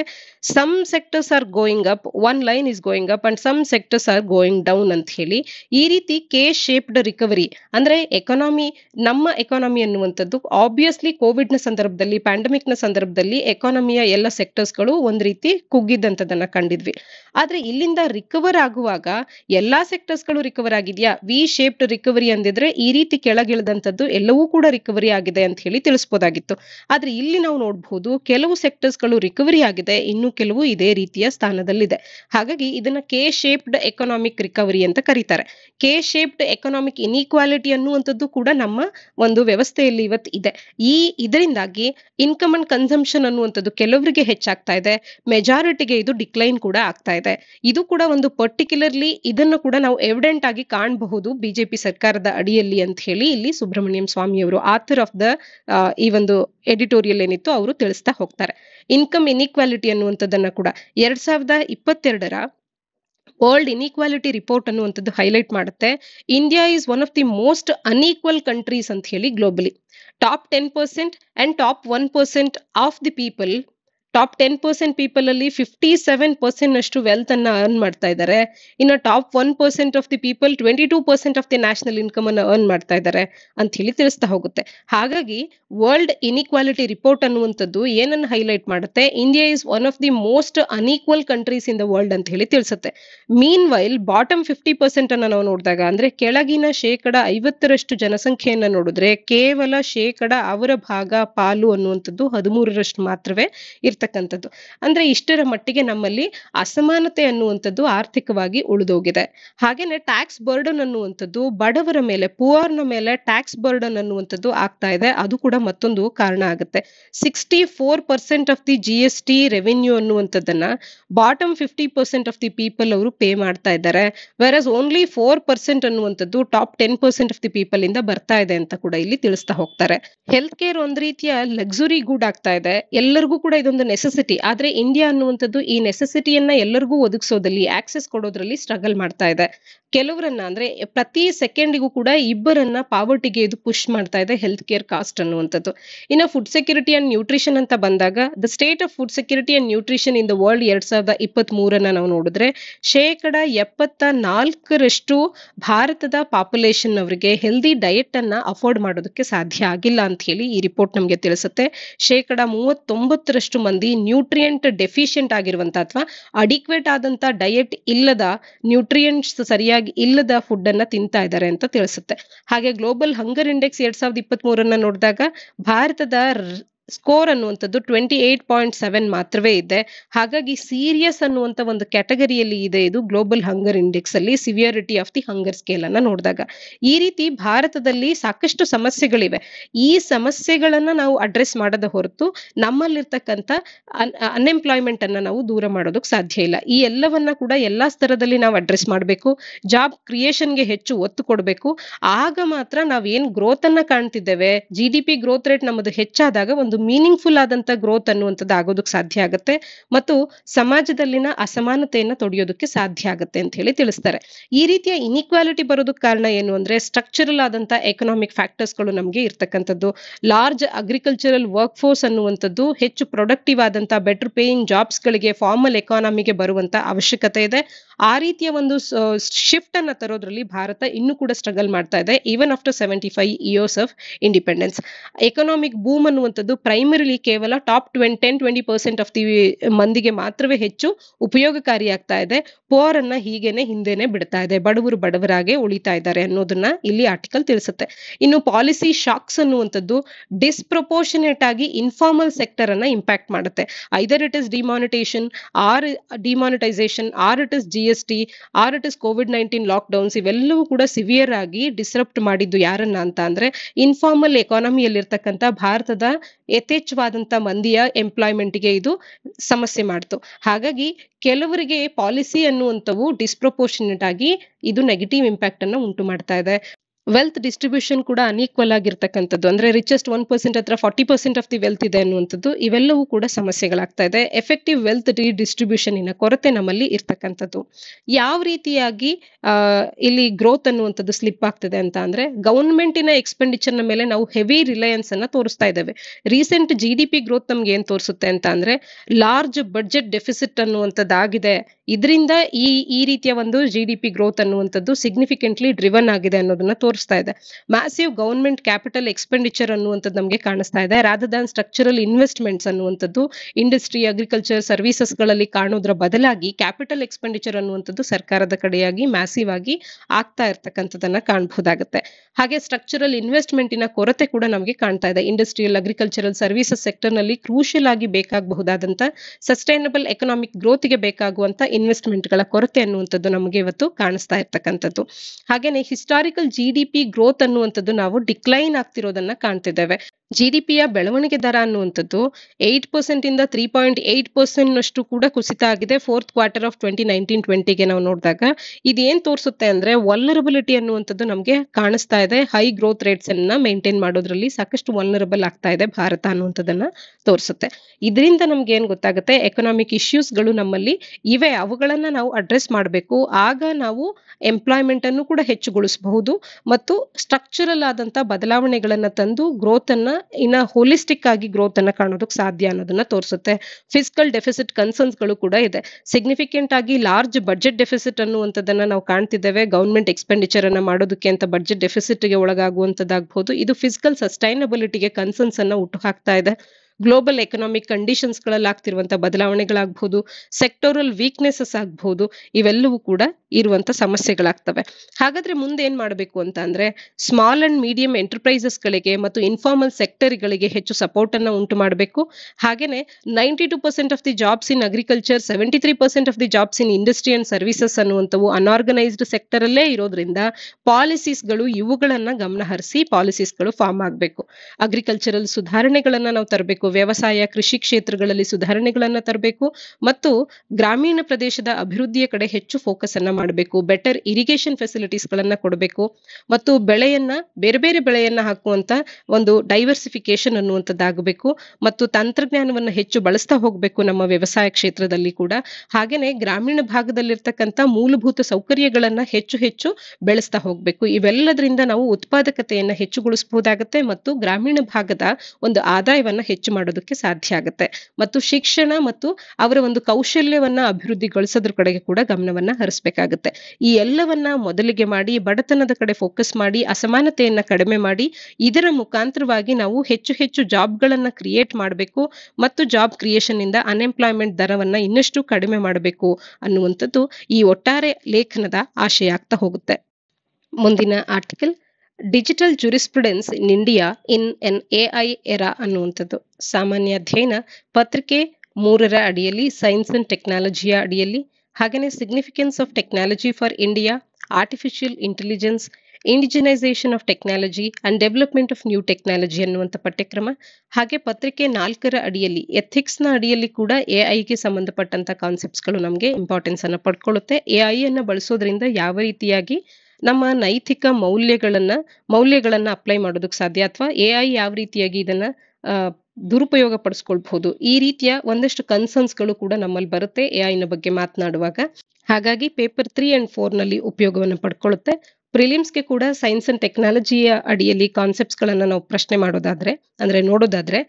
some sectors are going up one line is going up and some sectors are going down ಅಂತ ಹೇಳಿ ಈ ರೀತಿ ಕೆ ಶೇಪ್ಡ್ ರಿಕವರಿ ಅಂದ್ರೆ ಎಕಾನಮಿ ನಮ್ಮ ಎಕಾನಮಿ ಅನ್ನುವಂಥದ್ದು ಆಬ್ವಿಯಸ್ಲಿ ಕೋವಿಡ್ ನ ಸಂದರ್ಭದಲ್ಲಿ ಪ್ಯಾಂಡಮಿಕ್ ನ ಸಂದರ್ಭದಲ್ಲಿ ಎಕಾನಮಿಯ ಎಲ್ಲ ಸೆಕ್ಟರ್ಸ್ ಗಳು ಒಂದ್ ರೀತಿ ಕುಗ್ಗಿದಂತದ್ದನ್ನ ಕಂಡಿದ್ವಿ ಆದ್ರೆ ಇಲ್ಲಿಂದ ರಿಕವರ್ ಆಗುವಾಗ ಎಲ್ಲಾ ಗಳು ರಿಕವರ್ ಆಗಿದೆಯಾ ವಿ ಶೇಪ್ಡ್ ರಿಕವರಿ ಅಂದಿದ್ರೆ ಈ ರೀತಿ ಕೆಳಗಿಳಿದಂಥದ್ದು ಎಲ್ಲವೂ ಕೂಡ ರಿಕವರಿ ಆಗಿದೆ ಅಂತ ಹೇಳಿ ತಿಳಿಸಬಹುದಾಗಿತ್ತು ಆದ್ರೆ ಇಲ್ಲಿ ನಾವು ನೋಡಬಹುದು ಕೆಲವು ಸೆಕ್ಟರ್ಸ್ಗಳು ರಿಕವರಿ ಆಗಿದೆ ಇನ್ನು ಕೆಲವು ಇದೇ ರೀತಿಯ ಸ್ಥಾನದಲ್ಲಿದೆ ಹಾಗಾಗಿ ಇದನ್ನ ಕೆ ಶೇಪ್ಡ್ ಎಕನಾಮಿಕ್ ರಿಕವರಿ ಅಂತ ಕರೀತಾರೆ ಕೆ ಶೇಪ್ಡ್ ಎಕನಾಮಿಕ್ ಇನ್ಇಕ್ವಾಲಿಟಿ ಅನ್ನುವಂಥದ್ದು ಕೂಡ ನಮ್ಮ ಒಂದು ವ್ಯವಸ್ಥೆಯಲ್ಲಿ ಇವತ್ತು ಇದೆ ಈ ಇದರಿಂದಾಗಿ ಇನ್ಕಮ್ ಅಂಡ್ ಕನ್ಸಂಪ್ಷನ್ ಅನ್ನುವಂಥದ್ದು ಕೆಲವರಿಗೆ ಹೆಚ್ಚಾಗ್ತಾ ಇದೆ ಮೆಜಾರಿಟಿಗೆ ಇದು ಡಿಕ್ಲೈನ್ ಕೂಡ ಆಗ್ತಾ ಇದೆ ಇದು ಕೂಡ ಒಂದು ಪರ್ಟಿಕ್ಯುಲರ್ಲಿ ಇದನ್ನು ಕೂಡ ನಾವು ಎವಿಡೆಂಟ್ ಆಗಿ ಕಾಣಬಹುದು ಬಿಜೆಪಿ ಸರ್ಕಾರದ ಅಡಿಯಲ್ಲಿ ಅಂತ ಹೇಳಿ ಇಲ್ಲಿ ಸುಬ್ರಹ್ಮಣ್ಯಂ ಸ್ವಾಮಿ ಅವರು ಆಥರ್ ಆಫ್ ದ ಈ ಒಂದು ಎಡಿಟೋರಿಯಲ್ ಏನಿತ್ತು ಅವರು ತಿಳಿಸ್ತಾ ಹೋಗ್ತಾರೆ ಇನ್ಕಮ್ ಇನ್ಇಕ್ವಾಲಿಟಿ ಅನ್ನುವಂಥದ್ದನ್ನ ಕೂಡ ಎರಡ್ ಸಾವಿರದ ಇಪ್ಪತ್ತೆರಡರ ವರ್ಲ್ಡ್ ಇನ್ಇಕ್ವಾಲಿಟಿ ರಿಪೋರ್ಟ್ ಅನ್ನುವಂಥದ್ದು ಹೈಲೈಟ್ ಮಾಡುತ್ತೆ India is one of the most unequal countries ಅಂತ ಹೇಳಿ globally top ten percent and top one percent of the people top ten percent people ಅಲ್ಲಿ ಫಿಫ್ಟಿ ಸೆವೆನ್ ಪರ್ಸೆಂಟ್ ಅಷ್ಟು ವೆಲ್ತ್ ಅನ್ನ earn ಮಾಡ್ತಾ ಇದ್ದಾರೆ ಇನ್ನು top one percent of the people twenty two percent of the national income ಅನ್ನ earn ಮಾಡ್ತಾ ಇದ್ದಾರೆ ಅಂತ ಹೇಳಿ ತಿಳಿಸ್ತಾ ಹೋಗುತ್ತೆ ಹಾಗಾಗಿ ವರ್ಲ್ಡ್ ಇನ್ಇಕ್ವಾಲಿಟಿ ರಿಪೋರ್ಟ್ ಅನ್ನುವಂಥದ್ದು ಏನನ್ನು ಹೈಲೈಟ್ ಮಾಡುತ್ತೆ India is one of the most unequal countries in the world ಅಂತ ಹೇಳಿ ತಿಳಿಸುತ್ತೆ meanwhile bottom fifty percent ಅನ್ನ ನಾವು ನೋಡಿದಾಗ ಅಂದ್ರೆ ಕೆಳಗಿನ ಶೇಕಡ ಐವತ್ತರಷ್ಟು ಜನಸಂಖ್ಯೆಯನ್ನ ನೋಡಿದ್ರೆ ಕೇವಲ ಶೇಕಡ ಅವರ ಭಾಗ ಪಾಲು ಅನ್ನುವಂಥದ್ದು ಹದಿಮೂರರಷ್ಟು ಮಾತ್ರವೇ ಇರ್ತಾರೆ ಇರ್ತಕ್ಕಂಥದ್ದು ಅಂದ್ರೆ ಇಷ್ಟರ ಮಟ್ಟಿಗೆ ನಮ್ಮಲ್ಲಿ ಅಸಮಾನತೆ ಅನ್ನುವಂಥದ್ದು ಆರ್ಥಿಕವಾಗಿ ಉಳಿದೋಗಿದೆ ಹಾಗೇನೆ ಟ್ಯಾಕ್ಸ್ ಬರ್ಡನ್ ಅನ್ನುವಂಥದ್ದು ಬಡವರ ಮೇಲೆ ಪುವರ್ನ ಮೇಲೆ ಟ್ಯಾಕ್ಸ್ ಬರ್ಡನ್ ಅನ್ನುವಂಥದ್ದು ಆಗ್ತಾ ಇದೆ ಅದು ಕೂಡ ಮತ್ತೊಂದು ಕಾರಣ ಆಗುತ್ತೆ sixty four percent of the G S T revenue ಅನ್ನುವಂಥದ್ದನ್ನ bottom fifty percent of the people ಅವರು ಪೇ ಮಾಡ್ತಾ ಇದ್ದಾರೆ whereas only four percent ಅನ್ನುವಂಥದ್ದು top ten percent of the people ಇಂದ ಬರ್ತಾ ಇದೆ ಅಂತ ಕೂಡ ಇಲ್ಲಿ ತಿಳಿಸ್ತಾ ಹೋಗ್ತಾರೆ ಹೆಲ್ತ್ ಕೇರ್ ಒಂದ್ ರೀತಿಯ ಲಕ್ಸುರಿ ಗೂಡ್ ಆಗ್ತಾ ಇದೆ ಎಲ್ಲರಿಗೂ ಕೂಡ ಇದೊಂದು ನೆಸೆಸಿಟಿ ಆದ್ರೆ ಇಂಡಿಯಾ ಅನ್ನುವಂಥದ್ದು ಈ ನೆಸೆಸಿಟಿಯನ್ನ ಎಲ್ಲರಿಗೂ ಒದಗಿಸೋದ್ರಲ್ಲಿ ಆಕ್ಸೆಸ್ ಕೊಡೋದ್ರಲ್ಲಿ ಸ್ಟ್ರಗಲ್ ಮಾಡ್ತಾ ಇದೆ ಕೆಲವರನ್ನ ಅಂದ್ರೆ ಪ್ರತಿ ಸೆಕೆಂಡಿಗೂ ಕೂಡ ಇಬ್ಬರನ್ನ ಪಾವರ್ಟಿಗೆ ಇದು ಪುಷ್ ಮಾಡ್ತಾ ಇದೆ ಹೆಲ್ತ್ ಕೇರ್ ಕಾಸ್ಟ್ ಅನ್ನುವಂಥದ್ದು ಇನ್ನು ಫುಡ್ ಸೆಕ್ಯೂರಿಟಿ ಅಂಡ್ ನ್ಯೂಟ್ರಿಷನ್ ಅಂತ ಬಂದಾಗ the state of food security and nutrition in the world ಎರಡ್ ಸಾವಿರದ ಇಪ್ಪತ್ತ್ ಮೂರನ್ನ ನಾವು ನೋಡಿದ್ರೆ ಶೇಕಡ ಎಪ್ಪತ್ತ ನಾಲ್ಕರಷ್ಟು ಭಾರತದ ಪಾಪ್ಯುಲೇಷನ್ ಅವರಿಗೆ ಹೆಲ್ದಿ ಡಯೆಟ್ ಅನ್ನ ಅಫೋರ್ಡ್ ಮಾಡೋದಕ್ಕೆ ಸಾಧ್ಯ ಆಗಿಲ್ಲ ಅಂತ ಹೇಳಿ ಈ ರಿಪೋರ್ಟ್ ನಮಗೆ ತಿಳಿಸುತ್ತೆ ಶೇಕಡ ಮೂವತ್ತೊಂಬತ್ತರಷ್ಟು ಮಂದಿ ಮಂದಿ ನ್ಯೂಟ್ರಿಯೆಂಟ್ ಡೆಫಿಷಿಯೆಂಟ್ ಆಗಿರುವಂತ ಅಥವಾ ಅಡಿಕ್ವೇಟ್ ಆದಂತ ಡಯೆಟ್ ಇಲ್ಲದ ನ್ಯೂಟ್ರಿಯೆಂಟ್ಸ್ ಸರಿಯಾಗಿ ಇಲ್ಲದ ಫುಡ್ ಅನ್ನ ತಿಂತಾ ಇದ್ದಾರೆ ಅಂತ ತಿಳಿಸುತ್ತೆ ಹಾಗೆ ಗ್ಲೋಬಲ್ ಹಂಗರ್ ಇಂಡೆಕ್ಸ್ ಎರಡ್ ಸಾವಿರದ ಇಪ್ಪತ್ತ್ ಮೂರನ್ನ ನೋಡಿದಾಗ ಭಾರತದ ಸ್ಕೋರ್ ಅನ್ನುವಂಥದ್ದು ಟ್ವೆಂಟಿ ಏಟ್ ಪಾಯಿಂಟ್ ಸೆವೆನ್ ಮಾತ್ರವೇ ಇದೆ ಹಾಗಾಗಿ ಸೀರಿಯಸ್ ಅನ್ನುವಂಥ ಒಂದು ಕ್ಯಾಟಗರಿಯಲ್ಲಿ ಇದೆ ಇದು ಗ್ಲೋಬಲ್ ಹಂಗರ್ ಇಂಡೆಕ್ಸ್ ಅಲ್ಲಿ severity of the hunger scale ಅನ್ನ ನೋಡಿದಾಗ ಈ ರೀತಿ ಭಾರತದಲ್ಲಿ ಸಾಕಷ್ಟು ಸಮಸ್ಯೆಗಳಿವೆ ಈ ಸಮಸ್ಯೆಗಳನ್ನ ನಾವು ಅಡ್ರೆಸ್ ಮಾಡದ ಹೊರತು ನಮ್ಮಲ್ಲಿರ್ತಕ್ಕಂಥ ಅನ್ಎಂಪ್ಲಾಯ್ಮೆಂಟ್ uh, ಅನ್ನ ನಾವು ದೂರ ಮಾಡೋದಕ್ಕೆ ಸಾಧ್ಯ ಇಲ್ಲ ಈ ಎಲ್ಲವನ್ನ ಕೂಡ ಎಲ್ಲಾ ಸ್ತರದಲ್ಲಿ ನಾವು ಅಡ್ರೆಸ್ ಮಾಡಬೇಕು ಜಾಬ್ ಕ್ರಿಯೇಷನ್ಗೆ ಹೆಚ್ಚು ಒತ್ತು ಕೊಡಬೇಕು ಆಗ ಮಾತ್ರ ನಾವೇನ್ ಗ್ರೋತ್ ಅನ್ನ ಕಾಣ್ತಿದ್ದೇವೆ G D P growth rate ನಮ್ಮದು ಹೆಚ್ಚಾದಾಗ ಒಂದು ಒಂದು ಮೀನಿಂಗ್ಫುಲ್ ಆದಂತ ಗ್ರೋತ್ ಅನ್ನುವಂಥದ್ದು ಆಗೋದಕ್ಕೆ ಸಾಧ್ಯ ಆಗುತ್ತೆ ಮತ್ತು ಸಮಾಜದಲ್ಲಿನ ಅಸಮಾನತೆಯನ್ನ ತೊಡೆಯೋದಕ್ಕೆ ಸಾಧ್ಯ ಆಗುತ್ತೆ ಅಂತ ಹೇಳಿ ತಿಳಿಸ್ತಾರೆ ಈ ರೀತಿಯ ಇನ್ಇಕ್ವಾಲಿಟಿ ಬರೋದಕ್ಕೆ ಕಾರಣ ಏನು ಅಂದ್ರೆ ಸ್ಟ್ರಕ್ಚರಲ್ ಆದಂತ ಎಕನಾಮಿಕ್ ಫ್ಯಾಕ್ಟರ್ಸ್ ಗಳು ನಮಗೆ ಇರ್ತಕ್ಕಂಥದ್ದು ಲಾರ್ಜ್ ಅಗ್ರಿಕಲ್ಚರಲ್ ವರ್ಕ್ ಫೋರ್ಸ್ ಅನ್ನುವಂಥದ್ದು ಹೆಚ್ಚು ಪ್ರೊಡಕ್ಟಿವ್ ಆದಂತ ಬೆಟರ್ ಪೇಯಿಂಗ್ ಜಾಬ್ಸ್ ಗಳಿಗೆ ಫಾರ್ಮಲ್ ಎಕಾನಮಿಗೆ ಬರುವಂತ ಅವಶ್ಯಕತೆ ಇದೆ ಆ ರೀತಿಯ ಒಂದು ಶಿಫ್ಟ್ ಅನ್ನ ತರೋದ್ರಲ್ಲಿ ಭಾರತ ಇನ್ನೂ ಕೂಡ ಸ್ಟ್ರಗಲ್ ಮಾಡ್ತಾ ಇದೆ even after seventy five years of independence economic boom ಅನ್ನುವಂಥದ್ದು ಪ್ರೈಮರಿಲಿ ಕೇವಲ top twen ten twenty percent of the ಮಂದಿಗೆ ಮಾತ್ರವೇ ಹೆಚ್ಚು ಉಪಯೋಗಕಾರಿಯಾಗ್ತಾ ಇದೆ ಪೋರ್ ಅನ್ನ ಹೀಗೇನೆ ಹಿಂದೆನೆ ಬಿಡ್ತಾ ಇದೆ ಬಡವರು ಬಡವರಾಗೆ ಉಳಿತಾ ಇದ್ದಾರೆ ಅನ್ನೋದನ್ನ ಇಲ್ಲಿ ಆರ್ಟಿಕಲ್ ತಿಳಿಸುತ್ತೆ ಇನ್ನು ಪಾಲಿಸಿ ಶಾಕ್ಸ್ ಅನ್ನುವಂಥದ್ದು ಡಿಸ್ಪ್ರಪೋರ್ಷನೇಟ್ ಆಗಿ ಇನ್ಫಾರ್ಮಲ್ ಸೆಕ್ಟರ್ ಅನ್ನ ಇಂಪ್ಯಾಕ್ಟ್ ಮಾಡುತ್ತೆ either it is demonetisation or demonetisation or it is G S T or it is Covid nineteen lockdowns ಇವೆಲ್ಲವೂ ಕೂಡ ಸಿವಿಯರ್ ಆಗಿ ಡಿಸ್ರಪ್ಟ್ ಮಾಡಿದ್ದು ಯಾರನ್ನ ಅಂತ ಅಂದ್ರೆ ಇನ್ಫಾರ್ಮಲ್ ಎಕಾನಮಿಯಲ್ಲಿರ್ತಕ್ಕಂಥ ಭಾರತದ ಯಥೇಚ್ಛವಾದಂಥ ಮಂದಿಯ ಎಂಪ್ಲಾಯ್ಮೆಂಟ್ಗೆ ಇದು ಸಮಸ್ಯೆ ಮಾಡ್ತು ಹಾಗಾಗಿ ಕೆಲವರಿಗೆ ಪಾಲಿಸಿ ಅನ್ನುವಂಥವು ಡಿಸ್ಪ್ರೊಪೋರ್ಷನೇಟ್ ಆಗಿ ಇದು ನೆಗೆಟಿವ್ ಇಂಪ್ಯಾಕ್ಟ್ ಅನ್ನು ಉಂಟು ಮಾಡ್ತಾ ಇದೆ ವೆಲ್ತ್ ಡಿಸ್ಟ್ರಿಬ್ಯೂಷನ್ ಕೂಡ ಅನ್ಈಕ್ವಲ್ ಆಗಿರ್ತಕ್ಕಂಥದ್ದು ಅಂದ್ರೆ ರಿಚೆಸ್ಟ್ ಒನ್ ಪರ್ಸೆಂಟ್ ಹತ್ರ forty percent of the wealth ಇದೆ ಅನ್ನುವಂಥದ್ದು ಇವೆಲ್ಲವೂ ಕೂಡ ಸಮಸ್ಯೆಗಳಾಗ್ತಾ ಇದೆ ಎಫೆಕ್ಟಿವ್ ವೆಲ್ತ್ ಡಿಸ್ಟ್ರಿಬ್ಯೂಷನ್ ಇನ ಕೊರತೆ ನಮ್ಮಲ್ಲಿ ಇರ್ತಕ್ಕಂಥದ್ದು ಯಾವ ರೀತಿಯಾಗಿ ಇಲ್ಲಿ ಗ್ರೋತ್ ಅನ್ನುವಂಥದ್ದು ಸ್ಲಿಪ್ ಆಗ್ತದೆ ಅಂತ ಅಂದ್ರೆ ಇನ ಎಕ್ಸ್ಪೆಂಡಿಚರ್ ನ ಮೇಲೆ ನಾವು ಹೆವಿ ರಿಲಯನ್ಸ್ ಅನ್ನ ತೋರಿಸ್ತಾ ಇದ್ದೇವೆ recent G D P growth ನಮ್ಗೆ ಏನ್ ತೋರಿಸುತ್ತೆ ಅಂತ ಅಂದ್ರೆ ಲಾರ್ಜ್ ಬಡ್ಜೆಟ್ ಡೆಫಿಸಿಟ್ ಅನ್ನುವಂಥದ್ದಾಗಿದೆ ಇದರಿಂದ ಈ ಈ ರೀತಿಯ ಒಂದು ಜಿ ಡಿ ಪಿ ಗ್ರೋತ್ ಅನ್ನುವಂಥದ್ದು ಸಿಗ್ನಿಫಿಕೆಂಟ್ಲಿ ಡ್ರಿವನ್ ಆಗಿದೆ ಅನ್ನೋದನ್ನ ತೋರಿಸ್ ಗೋಚರಿಸ್ತಾ ಇದೆ ಮ್ಯಾಸಿವ್ ಗೌರ್ಮೆಂಟ್ ಕ್ಯಾಪಿಟಲ್ ಎಕ್ಸ್ಪೆಂಡಿಚರ್ ಅನ್ನುವಂಥದ್ದು ನಮಗೆ ಕಾಣಿಸ್ತಾ ಇದೆ ರಾದರ್ ದಾನ್ ಸ್ಟ್ರಕ್ಚರಲ್ ಇನ್ವೆಸ್ಟ್ಮೆಂಟ್ಸ್ ಅನ್ನುವಂಥದ್ದು ಇಂಡಸ್ಟ್ರಿ ಅಗ್ರಿಕಲ್ಚರ್ ಸರ್ವಿಸಸ್ ಗಳಲ್ಲಿ ಕಾಣೋದ್ರ ಬದಲಾಗಿ ಕ್ಯಾಪಿಟಲ್ ಎಕ್ಸ್ಪೆಂಡಿಚರ್ ಅನ್ನುವಂಥದ್ದು ಸರ್ಕಾರದ ಕಡೆಯಾಗಿ ಮ್ಯಾಸಿವ್ ಆಗಿ ಆಗ್ತಾ ಇರ್ತಕ್ಕಂಥದನ್ನ ಕಾಣಬಹುದಾಗುತ್ತೆ ಹಾಗೆ ಸ್ಟ್ರಕ್ಚರಲ್ ನ ಕೊರತೆ ಕೂಡ ನಮಗೆ ಕಾಣ್ತಾ ಇದೆ ಇಂಡಸ್ಟ್ರಿಯಲ್ ಅಗ್ರಿಕಲ್ಚರಲ್ ಸರ್ವಿಸಸ್ ಸೆಕ್ಟರ್ ನಲ್ಲಿ ಕ್ರೂಷಿಯಲ್ ಆಗಿ ಬೇಕಾಗಬಹುದಾದಂತ ಸಸ್ಟೈನಬಲ್ ಎಕನಾಮಿಕ್ ಗ್ರೋತ್ಗೆ ಬೇಕಾಗುವಂತ ಗಳ ಕೊರತೆ ಅನ್ನುವಂಥದ್ದು ನಮಗೆ ಇವತ್ತು ಕಾಣಿಸ್ತಾ ಇರ್ತಕ್ಕಂಥದ್ದು ಹಾಗೇನೆ ಹಿಸ್ಟಾರಿಕಲ್ ಜಿ ಪಿ ಗ್ರೋತ್ ಅನ್ನುವಂಥದ್ದು ನಾವು ಡಿಕ್ಲೈನ್ ಆಗ್ತಿರೋದನ್ನ ಕಾಣ್ತಿದ್ದೇವೆ ಜಿಡಿಪಿಯ ಬೆಳವಣಿಗೆ ದರ ಅನ್ನುವಂಥದ್ದು ಏಯ್ಟ್ ಪರ್ಸೆಂಟ್ ಇಂದ ತ್ರೀ ಪಾಯಿಂಟ್ ಏಯ್ಟ್ ಪರ್ಸೆಂಟ್ ನಷ್ಟು ಕೂಡ ಕುಸಿತ ಆಗಿದೆ fourth quarter of twenty nineteen ಟ್ವೆಂಟಿಗೆ ನಾವು ನೋಡಿದಾಗ ಏನ್ ತೋರಿಸುತ್ತೆ ಅಂದ್ರೆ ವಲ್ನರಬಿಲಿಟಿ ಅನ್ನುವಂಥದ್ದು ನಮಗೆ ಕಾಣಿಸ್ತಾ ಇದೆ ಹೈ ಗ್ರೋತ್ ರೇಟ್ಸ್ ಅನ್ನ ಮೇಂಟೈನ್ ಮಾಡೋದ್ರಲ್ಲಿ ಸಾಕಷ್ಟು ವಲ್ನರಬಲ್ ಆಗ್ತಾ ಇದೆ ಭಾರತ ಅನ್ನುವಂಥದ್ದನ್ನ ತೋರಿಸುತ್ತೆ ಇದರಿಂದ ನಮ್ಗೆ ಏನ್ ಗೊತ್ತಾಗುತ್ತೆ ಎಕನಾಮಿಕ್ ಇಶ್ಯೂಸ್ಗಳು ನಮ್ಮಲ್ಲಿ ಇವೆ ಅವುಗಳನ್ನ ನಾವು ಅಡ್ರೆಸ್ ಮಾಡಬೇಕು ಆಗ ನಾವು ಎಂಪ್ಲಾಯ್ಮೆಂಟ್ ಅನ್ನು ಕೂಡ ಹೆಚ್ಚುಗೊಳಿಸಬಹುದು ಮತ್ತು ಸ್ಟ್ರಕ್ಚರಲ್ ಆದಂತ ಬದಲಾವಣೆಗಳನ್ನ ತಂದು ಗ್ರೋತ್ ಅನ್ನ ಇನ್ನ ಹೋಲಿಸ್ಟಿಕ್ ಆಗಿ ಗ್ರೋತ್ ಅನ್ನ ಕಾಣೋದಕ್ಕೆ ಸಾಧ್ಯ ಅನ್ನೋದನ್ನ ತೋರಿಸುತ್ತೆ ಫಿಸಿಕಲ್ ಡೆಫಿಸಿಟ್ ಕನ್ಸರ್ನ್ಸ್ ಗಳು ಕೂಡ ಇದೆ ಸಿಗ್ನಿಫಿಕೆಂಟ್ ಆಗಿ ಲಾರ್ಜ್ ಬಜೆಟ್ ಡೆಫಿಸಿಟ್ ಅನ್ನುವಂಥದ್ದನ್ನ ನಾವು ಕಾಣ್ತಿದ್ದೇವೆ ಗೌರ್ಮೆಂಟ್ ಎಕ್ಸ್ಪೆಂಡಿಚರ್ ಅನ್ನ ಮಾಡೋದಕ್ಕೆ ಅಂತ ಬಜೆಟ್ ಡೆಫಿಸಿಟ್ ಗೆ ಒಳಗಾಗುವಂತದ್ದಾಗಬಹುದು ಇದು ಫಿಸಿಕಲ್ ಸಸ್ಟೈನಬಿಲಿಟಿಗೆ ಕನ್ಸರ್ನ್ಸ್ ಅನ್ನ ಹುಟ್ಟು ಹಾಕ್ತಾ ಇದೆ ಗ್ಲೋಬಲ್ ಎಕನಾಮಿಕ್ ಕಂಡೀಷನ್ಸ್ ಗಳಲ್ಲಿ ಆಗ್ತಿರುವಂತ ಬದಲಾವಣೆಗಳಾಗಬಹುದು ಸೆಕ್ಟೋರಲ್ ವೀಕ್ನೆಸಸ್ ಆಗಬಹುದು ಇವೆಲ್ಲವೂ ಕೂಡ ಇರುವಂತಹ ಸಮಸ್ಯೆಗಳಾಗ್ತವೆ ಹಾಗಾದ್ರೆ ಮುಂದೆ ಏನ್ ಮಾಡಬೇಕು ಅಂತ ಅಂದ್ರೆ ಸ್ಮಾಲ್ ಅಂಡ್ ಮೀಡಿಯಂ ಎಂಟರ್ಪ್ರೈಸಸ್ ಗಳಿಗೆ ಮತ್ತು ಇನ್ಫಾರ್ಮಲ್ ಸೆಕ್ಟರ್ ಗಳಿಗೆ ಹೆಚ್ಚು ಸಪೋರ್ಟ್ ಅನ್ನ ಉಂಟು ಮಾಡಬೇಕು ಹಾಗೇನೆ ninety two percent of the jobs in agriculture seventy three percent of the jobs in industry and services ಅನ್ನುವಂಥವು ಅನ್ಆರ್ಗನೈಸ್ಡ್ ಸೆಕ್ಟರ್ ಅಲ್ಲೇ ಇರೋದ್ರಿಂದ ಪಾಲಿಸೀಸ್ ಗಳು ಇವುಗಳನ್ನ ಗಮನ ಹರಿಸಿ ಪಾಲಿಸೀಸ್ ಗಳು ಫಾರ್ಮ್ ಆಗಬೇಕು ಅಗ್ರಿಕಲ್ಚರಲ್ ಸುಧಾರಣೆಗಳನ್ನ ನಾವು ತರಬೇಕು ವ್ಯವಸಾಯ ಕೃಷಿ ಕ್ಷೇತ್ರಗಳಲ್ಲಿ ಸುಧಾರಣೆಗಳನ್ನು ತರಬೇಕು ಮತ್ತು ಗ್ರಾಮೀಣ ಪ್ರದೇಶದ ಅಭಿವೃದ್ಧಿಯ ಕಡೆ ಹೆಚ್ಚು ಫೋಕಸ್ ಅನ್ನ ಮಾಡಬೇಕು ಬೆಟರ್ ಇರಿಗೇಷನ್ ಫೆಸಿಲಿಟೀಸ್ ಗಳನ್ನ ಕೊಡಬೇಕು ಮತ್ತು ಬೆಳೆಯನ್ನ ಬೇರೆ ಬೇರೆ ಬೆಳೆಯನ್ನ ಹಾಕುವಂತ ಒಂದು ಡೈವರ್ಸಿಫಿಕೇಶನ್ ಅನ್ನುವಂಥದ್ದಾಗಬೇಕು ಮತ್ತು ತಂತ್ರಜ್ಞಾನವನ್ನು ಹೆಚ್ಚು ಬಳಸ್ತಾ ಹೋಗಬೇಕು ನಮ್ಮ ವ್ಯವಸಾಯ ಕ್ಷೇತ್ರದಲ್ಲಿ ಕೂಡ ಹಾಗೆಯೇ ಗ್ರಾಮೀಣ ಭಾಗದಲ್ಲಿರ್ತಕ್ಕಂಥ ಮೂಲಭೂತ ಸೌಕರ್ಯಗಳನ್ನ ಹೆಚ್ಚು ಹೆಚ್ಚು ಬೆಳೆಸ್ತಾ ಹೋಗಬೇಕು ಇವೆಲ್ಲದರಿಂದ ನಾವು ಉತ್ಪಾದಕತೆಯನ್ನ ಹೆಚ್ಚುಗೊಳಿಸಬಹುದಾಗತ್ತೆ ಮತ್ತು ಗ್ರಾಮೀಣ ಭಾಗದ ಒಂದು ಆದಾಯವನ್ನ ಹೆಚ್ಚು ಮಾಡೋದಕ್ಕೆ ಸಾಧ್ಯ ಆಗುತ್ತೆ ಮತ್ತು ಶಿಕ್ಷಣ ಮತ್ತು ಅವರ ಒಂದು ಕೌಶಲ್ಯವನ್ನ ಅಭಿವೃದ್ಧಿಗೊಳಿಸೋದ್ರ ಕಡೆಗೆ ಕೂಡ ಗಮನವನ್ನ ಹರಿಸಬೇಕಾಗುತ್ತೆ ಈ ಎಲ್ಲವನ್ನ ಮೊದಲಿಗೆ ಮಾಡಿ ಬಡತನದ ಕಡೆ ಫೋಕಸ್ ಮಾಡಿ ಅಸಮಾನತೆಯನ್ನ ಕಡಿಮೆ ಮಾಡಿ ಇದರ ಮುಖಾಂತರವಾಗಿ ನಾವು ಹೆಚ್ಚು ಹೆಚ್ಚು ಜಾಬ್ಗಳನ್ನ ಕ್ರಿಯೇಟ್ ಮಾಡಬೇಕು ಮತ್ತು ಜಾಬ್ ಕ್ರಿಯೇಷನ್ ಇಂದ ಅನ್ಎಂಪ್ಲಾಯ್ಮೆಂಟ್ ದರವನ್ನ ಇನ್ನಷ್ಟು ಕಡಿಮೆ ಮಾಡಬೇಕು ಅನ್ನುವಂಥದ್ದು ಈ ಒಟ್ಟಾರೆ ಲೇಖನದ ಆಶಯ ಆಗ್ತಾ ಹೋಗುತ್ತೆ ಮುಂದಿನ article digital jurisprudence in India in an AI era ಅನ್ನುವಂಥದ್ದು ಸಾಮಾನ್ಯ ಅಧ್ಯಯನ ಪತ್ರಿಕೆ ಮೂರರ ಅಡಿಯಲ್ಲಿ ಸೈನ್ಸ್ ಅಂಡ್ ಟೆಕ್ನಾಲಜಿಯ ಅಡಿಯಲ್ಲಿ ಹಾಗೆಯೇ significance of technology for India artificial intelligence indigenisation of technology and development of new technology ಅನ್ನುವಂಥ ಪಠ್ಯಕ್ರಮ ಹಾಗೆ ಪತ್ರಿಕೆ ನಾಲ್ಕರ ಅಡಿಯಲ್ಲಿ ಎಥಿಕ್ಸ್ನ ಅಡಿಯಲ್ಲಿ ಕೂಡ ಎ ಐಗೆ ಸಂಬಂಧಪಟ್ಟಂಥ ಕಾನ್ಸೆಪ್ಟ್ಸ್ಗಳು ನಮಗೆ ಇಂಪಾರ್ಟೆನ್ಸ್ ಅನ್ನು ಪಡ್ಕೊಳ್ಳುತ್ತೆ ಎ ಐ ಅನ್ನು ಬಳಸೋದ್ರಿಂದ ಯಾವ ರೀತಿಯಾಗಿ ನಮ್ಮ ನೈತಿಕ ಮೌಲ್ಯಗಳನ್ನ ಮೌಲ್ಯಗಳನ್ನ ಅಪ್ಲೈ ಮಾಡೋದಕ್ಕೆ ಸಾಧ್ಯ ಅಥವಾ ಎ ಐ ಯಾವ ರೀತಿಯಾಗಿ ಇದನ್ನ ದುರುಪಯೋಗ ಪಡಿಸ್ಕೊಳ್ಬಹುದು ಈ ರೀತಿಯ ಒಂದಷ್ಟು ಕನ್ಸರ್ನ್ಸ್ಗಳು ಕೂಡ ನಮ್ಮಲ್ಲಿ ಬರುತ್ತೆ ಎ ಐನ ಬಗ್ಗೆ ಮಾತನಾಡುವಾಗ ಹಾಗಾಗಿ ಪೇಪರ್ ತ್ರೀ ಅಂಡ್ ಫೋರ್ ನಲ್ಲಿ ಉಪಯೋಗವನ್ನು ಪಡ್ಕೊಳ್ಳುತ್ತೆ ಪ್ರಿಲಿಮ್ಸ್ಗೆ ಕೂಡ ಸೈನ್ಸ್ ಅಂಡ್ ಟೆಕ್ನಾಲಜಿಯ ಅಡಿಯಲ್ಲಿ ಕಾನ್ಸೆಪ್ಟ್ಸ್ಗಳನ್ನು ನಾವು ಪ್ರಶ್ನೆ ಮಾಡೋದಾದ್ರೆ ಅಂದರೆ ನೋಡೋದಾದ್ರೆ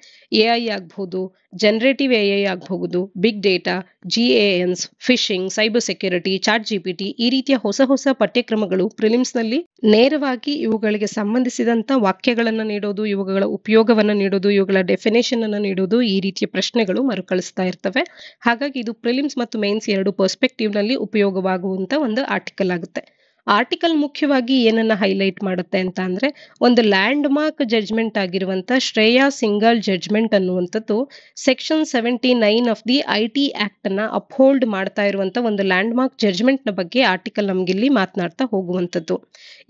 ಎ ಐ ಆಗ್ಬಹುದು ಜನರೇಟಿವ್ ಎ ಐ ಆಗಬಹುದು big data G A Ns phishing cyber security chat G P T ಈ ರೀತಿಯ ಹೊಸ ಹೊಸ ಪಠ್ಯಕ್ರಮಗಳು ಪ್ರಿಲಿಮ್ಸ್ನಲ್ಲಿ ನೇರವಾಗಿ ಇವುಗಳಿಗೆ ಸಂಬಂಧಿಸಿದಂಥ ವಾಕ್ಯಗಳನ್ನು ನೀಡೋದು ಇವುಗಳ ಉಪಯೋಗವನ್ನು ನೀಡೋದು ಇವುಗಳ ಡೆಫಿನೇಷನ್ ಅನ್ನು ನೀಡೋದು ಈ ರೀತಿಯ ಪ್ರಶ್ನೆಗಳು ಮರುಕಳಿಸ್ತಾ ಇರ್ತವೆ ಹಾಗಾಗಿ ಇದು ಪ್ರಿಲಿಮ್ಸ್ ಮತ್ತು ಮೇನ್ಸ್ ಎರಡು ಪರ್ಸ್ಪೆಕ್ಟಿವ್ನಲ್ಲಿ ಉಪಯೋಗವಾಗುವಂತ ಒಂದು ಆರ್ಟಿಕಲ್ ಆಗುತ್ತೆ ಆರ್ಟಿಕಲ್ ಮುಖ್ಯವಾಗಿ ಏನನ್ನ ಹೈಲೈಟ್ ಮಾಡುತ್ತೆ ಅಂತ ಅಂದ್ರೆ ಒಂದು ಲ್ಯಾಂಡ್ ಮಾರ್ಕ್ ಜಡ್ಜ್ಮೆಂಟ್ ಆಗಿರುವಂತ ಶ್ರೇಯಾ ಸಿಂಗಲ್ ಜಡ್ಜ್ಮೆಂಟ್ ಅನ್ನುವಂಥದ್ದು section seventy nine of the I T act ಅನ್ನ ಅಪ್ಹೋಲ್ಡ್ ಮಾಡ್ತಾ ಇರುವಂತ ಒಂದು ಲ್ಯಾಂಡ್ ಮಾರ್ಕ್ ಜಡ್ಜ್ಮೆಂಟ್ ನ ಬಗ್ಗೆ ಆರ್ಟಿಕಲ್ ನಮ್ಗೆ ಇಲ್ಲಿ ಮಾತನಾಡ್ತಾ ಹೋಗುವಂಥದ್ದು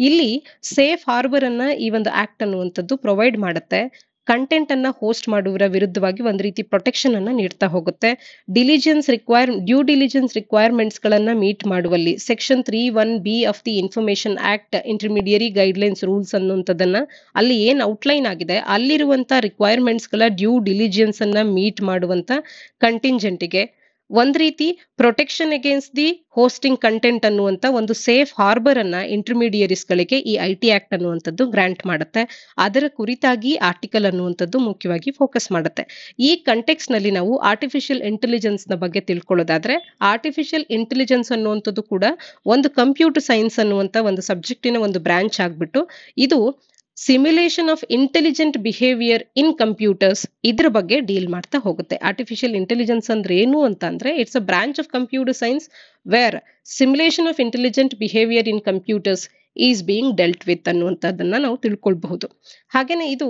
ಇಲ್ಲಿ ಸೇಫ್ ಹಾರ್ಬರ್ ಅನ್ನ ಈ ಒಂದು ಆಕ್ಟ್ ಅನ್ನುವಂಥದ್ದು ಪ್ರೊವೈಡ್ ಮಾಡುತ್ತೆ ಕಂಟೆಂಟ್ ಅನ್ನ ಹೋಸ್ಟ್ ಮಾಡುವರ ವಿರುದ್ಧವಾಗಿ ಒಂದು ರೀತಿ ಪ್ರೊಟೆಕ್ಷನ್ ಅನ್ನ ನೀಡ್ತಾ ಹೋಗುತ್ತೆ diligence require due diligence requirements ಗಳನ್ನ ಮೀಟ್ ಮಾಡುವಲ್ಲಿ section three one B of the information act intermediary guidelines rules ಅನ್ನುವಂಥದ್ದನ್ನ ಅಲ್ಲಿ ಏನ್ ಔಟ್ಲೈನ್ ಆಗಿದೆ ಅಲ್ಲಿರುವಂತಹ ರಿಕ್ವೈರ್ಮೆಂಟ್ಸ್ ಗಳ ಡ್ಯೂ ಡಿಲಿಜೆನ್ಸ್ ಅನ್ನ ಮೀಟ್ ಮಾಡುವಂತ ಕಂಟಿಂಜೆಂಟ್ಗೆ ಒಂದ್ ರೀತಿ protection against the hosting content ಅನ್ನುವಂತ ಒಂದು ಸೇಫ್ ಹಾರ್ಬರ್ ಅನ್ನ ಇಂಟರ್ಮೀಡಿಯರಿಸ್ ಗಳಿಗೆ ಈ ಐ ಟಿ ಆಕ್ಟ್ ಅನ್ನುವಂಥದ್ದು ಗ್ರಾಂಟ್ ಮಾಡುತ್ತೆ ಅದರ ಕುರಿತಾಗಿ ಆರ್ಟಿಕಲ್ ಅನ್ನುವಂಥದ್ದು ಮುಖ್ಯವಾಗಿ ಫೋಕಸ್ ಮಾಡುತ್ತೆ ಈ ಕಂಟೆಕ್ಸ್ ನಲ್ಲಿ ನಾವು ಆರ್ಟಿಫಿಷಿಯಲ್ ಇಂಟೆಲಿಜೆನ್ಸ್ ನ ಬಗ್ಗೆ ತಿಳ್ಕೊಳ್ಳೋದಾದ್ರೆ ಆರ್ಟಿಫಿಷಿಯಲ್ ಇಂಟೆಲಿಜೆನ್ಸ್ ಅನ್ನುವಂಥದ್ದು ಕೂಡ ಒಂದು ಕಂಪ್ಯೂಟರ್ ಸೈನ್ಸ್ ಅನ್ನುವಂತ ಒಂದು ಸಬ್ಜೆಕ್ಟಿನ ಒಂದು ಬ್ರಾಂಚ್ ಆಗ್ಬಿಟ್ಟು ಇದು simulation of intelligent behaviour in computers ಇದ್ರ ಬಗ್ಗೆ ಡೀಲ್ ಮಾಡ್ತಾ ಹೋಗುತ್ತೆ ಆರ್ಟಿಫಿಷಿಯಲ್ ಇಂಟೆಲಿಜೆನ್ಸ್ ಅಂದ್ರೆ ಏನು ಅಂತ ಅಂದ್ರೆ it's a branch of computer science where simulation of intelligent behaviour in computers is being dealt with ಅನ್ನುವಂಥದ್ದನ್ನ ನಾವು ತಿಳ್ಕೊಳ್ಬಹುದು ಹಾಗೇನೆ ಇದು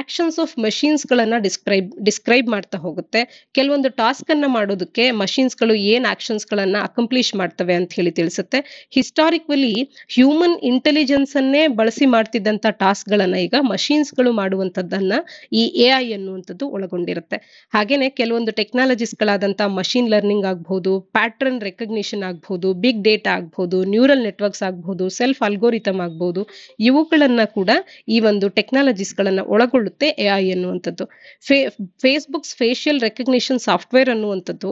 ಆಕ್ಷನ್ಸ್ ಆಫ್ ಮಷೀನ್ಸ್ ಗಳನ್ನ ಡಿಸ್ಕ್ರೈಬ್ ಡಿಸ್ಕ್ರೈಬ್ ಮಾಡ್ತಾ ಹೋಗುತ್ತೆ ಕೆಲವೊಂದು ಟಾಸ್ಕ್ ಅನ್ನ ಮಾಡೋದಕ್ಕೆ ಮಷೀನ್ಸ್ ಗಳು ಏನ್ ಆಕ್ಷನ್ಸ್ ಗಳನ್ನ ಅಕಂಪ್ಲಿಷ್ ಮಾಡ್ತವೆ ಅಂತ ಹೇಳಿ ತಿಳಿಸುತ್ತೆ ಹಿಸ್ಟಾರಿಕಲಿ ಹ್ಯೂಮನ್ ಇಂಟೆಲಿಜೆನ್ಸ್ ಅನ್ನೇ ಬಳಸಿ ಮಾಡ್ತಿದ್ದಂತ ಟಾಸ್ಕ್ ಗಳನ್ನ ಈಗ ಮಷೀನ್ಸ್ ಗಳು ಮಾಡುವಂತದ್ದನ್ನ ಈ ಎ ಐ ಅನ್ನುವಂಥದ್ದು ಒಳಗೊಂಡಿರುತ್ತೆ ಹಾಗೇನೆ ಕೆಲವೊಂದು ಟೆಕ್ನಾಲಜೀಸ್ ಗಳಾದಂತಹ ಮಷೀನ್ ಲರ್ನಿಂಗ್ ಆಗ್ಬಹುದು ಪ್ಯಾಟರ್ನ್ ರೆಕಗ್ನಿಷನ್ ಆಗ್ಬಹುದು ಬಿಗ್ ಡೇಟಾ ಆಗ್ಬಹುದು ನ್ಯೂರಲ್ ನೆಟ್ವರ್ಕ್ಸ್ ಆಗ್ಬಹುದು ಸೆಲ್ಫ್ ಅಲ್ಗೋರಿತಮ್ ಆಗಬಹುದು ಇವುಗಳನ್ನ ಕೂಡ ಈ ಒಂದು ಟೆಕ್ನಾಲಜಿ ಟೆಕ್ನಾಲಜೀಸ್ಗಳನ್ನು ಒಳಗೊಳ್ಳುತ್ತೆ ಎ ಐ ಅನ್ನುವಂಥದ್ದು face Facebook's facial recognition software ಅನ್ನುವಂಥದ್ದು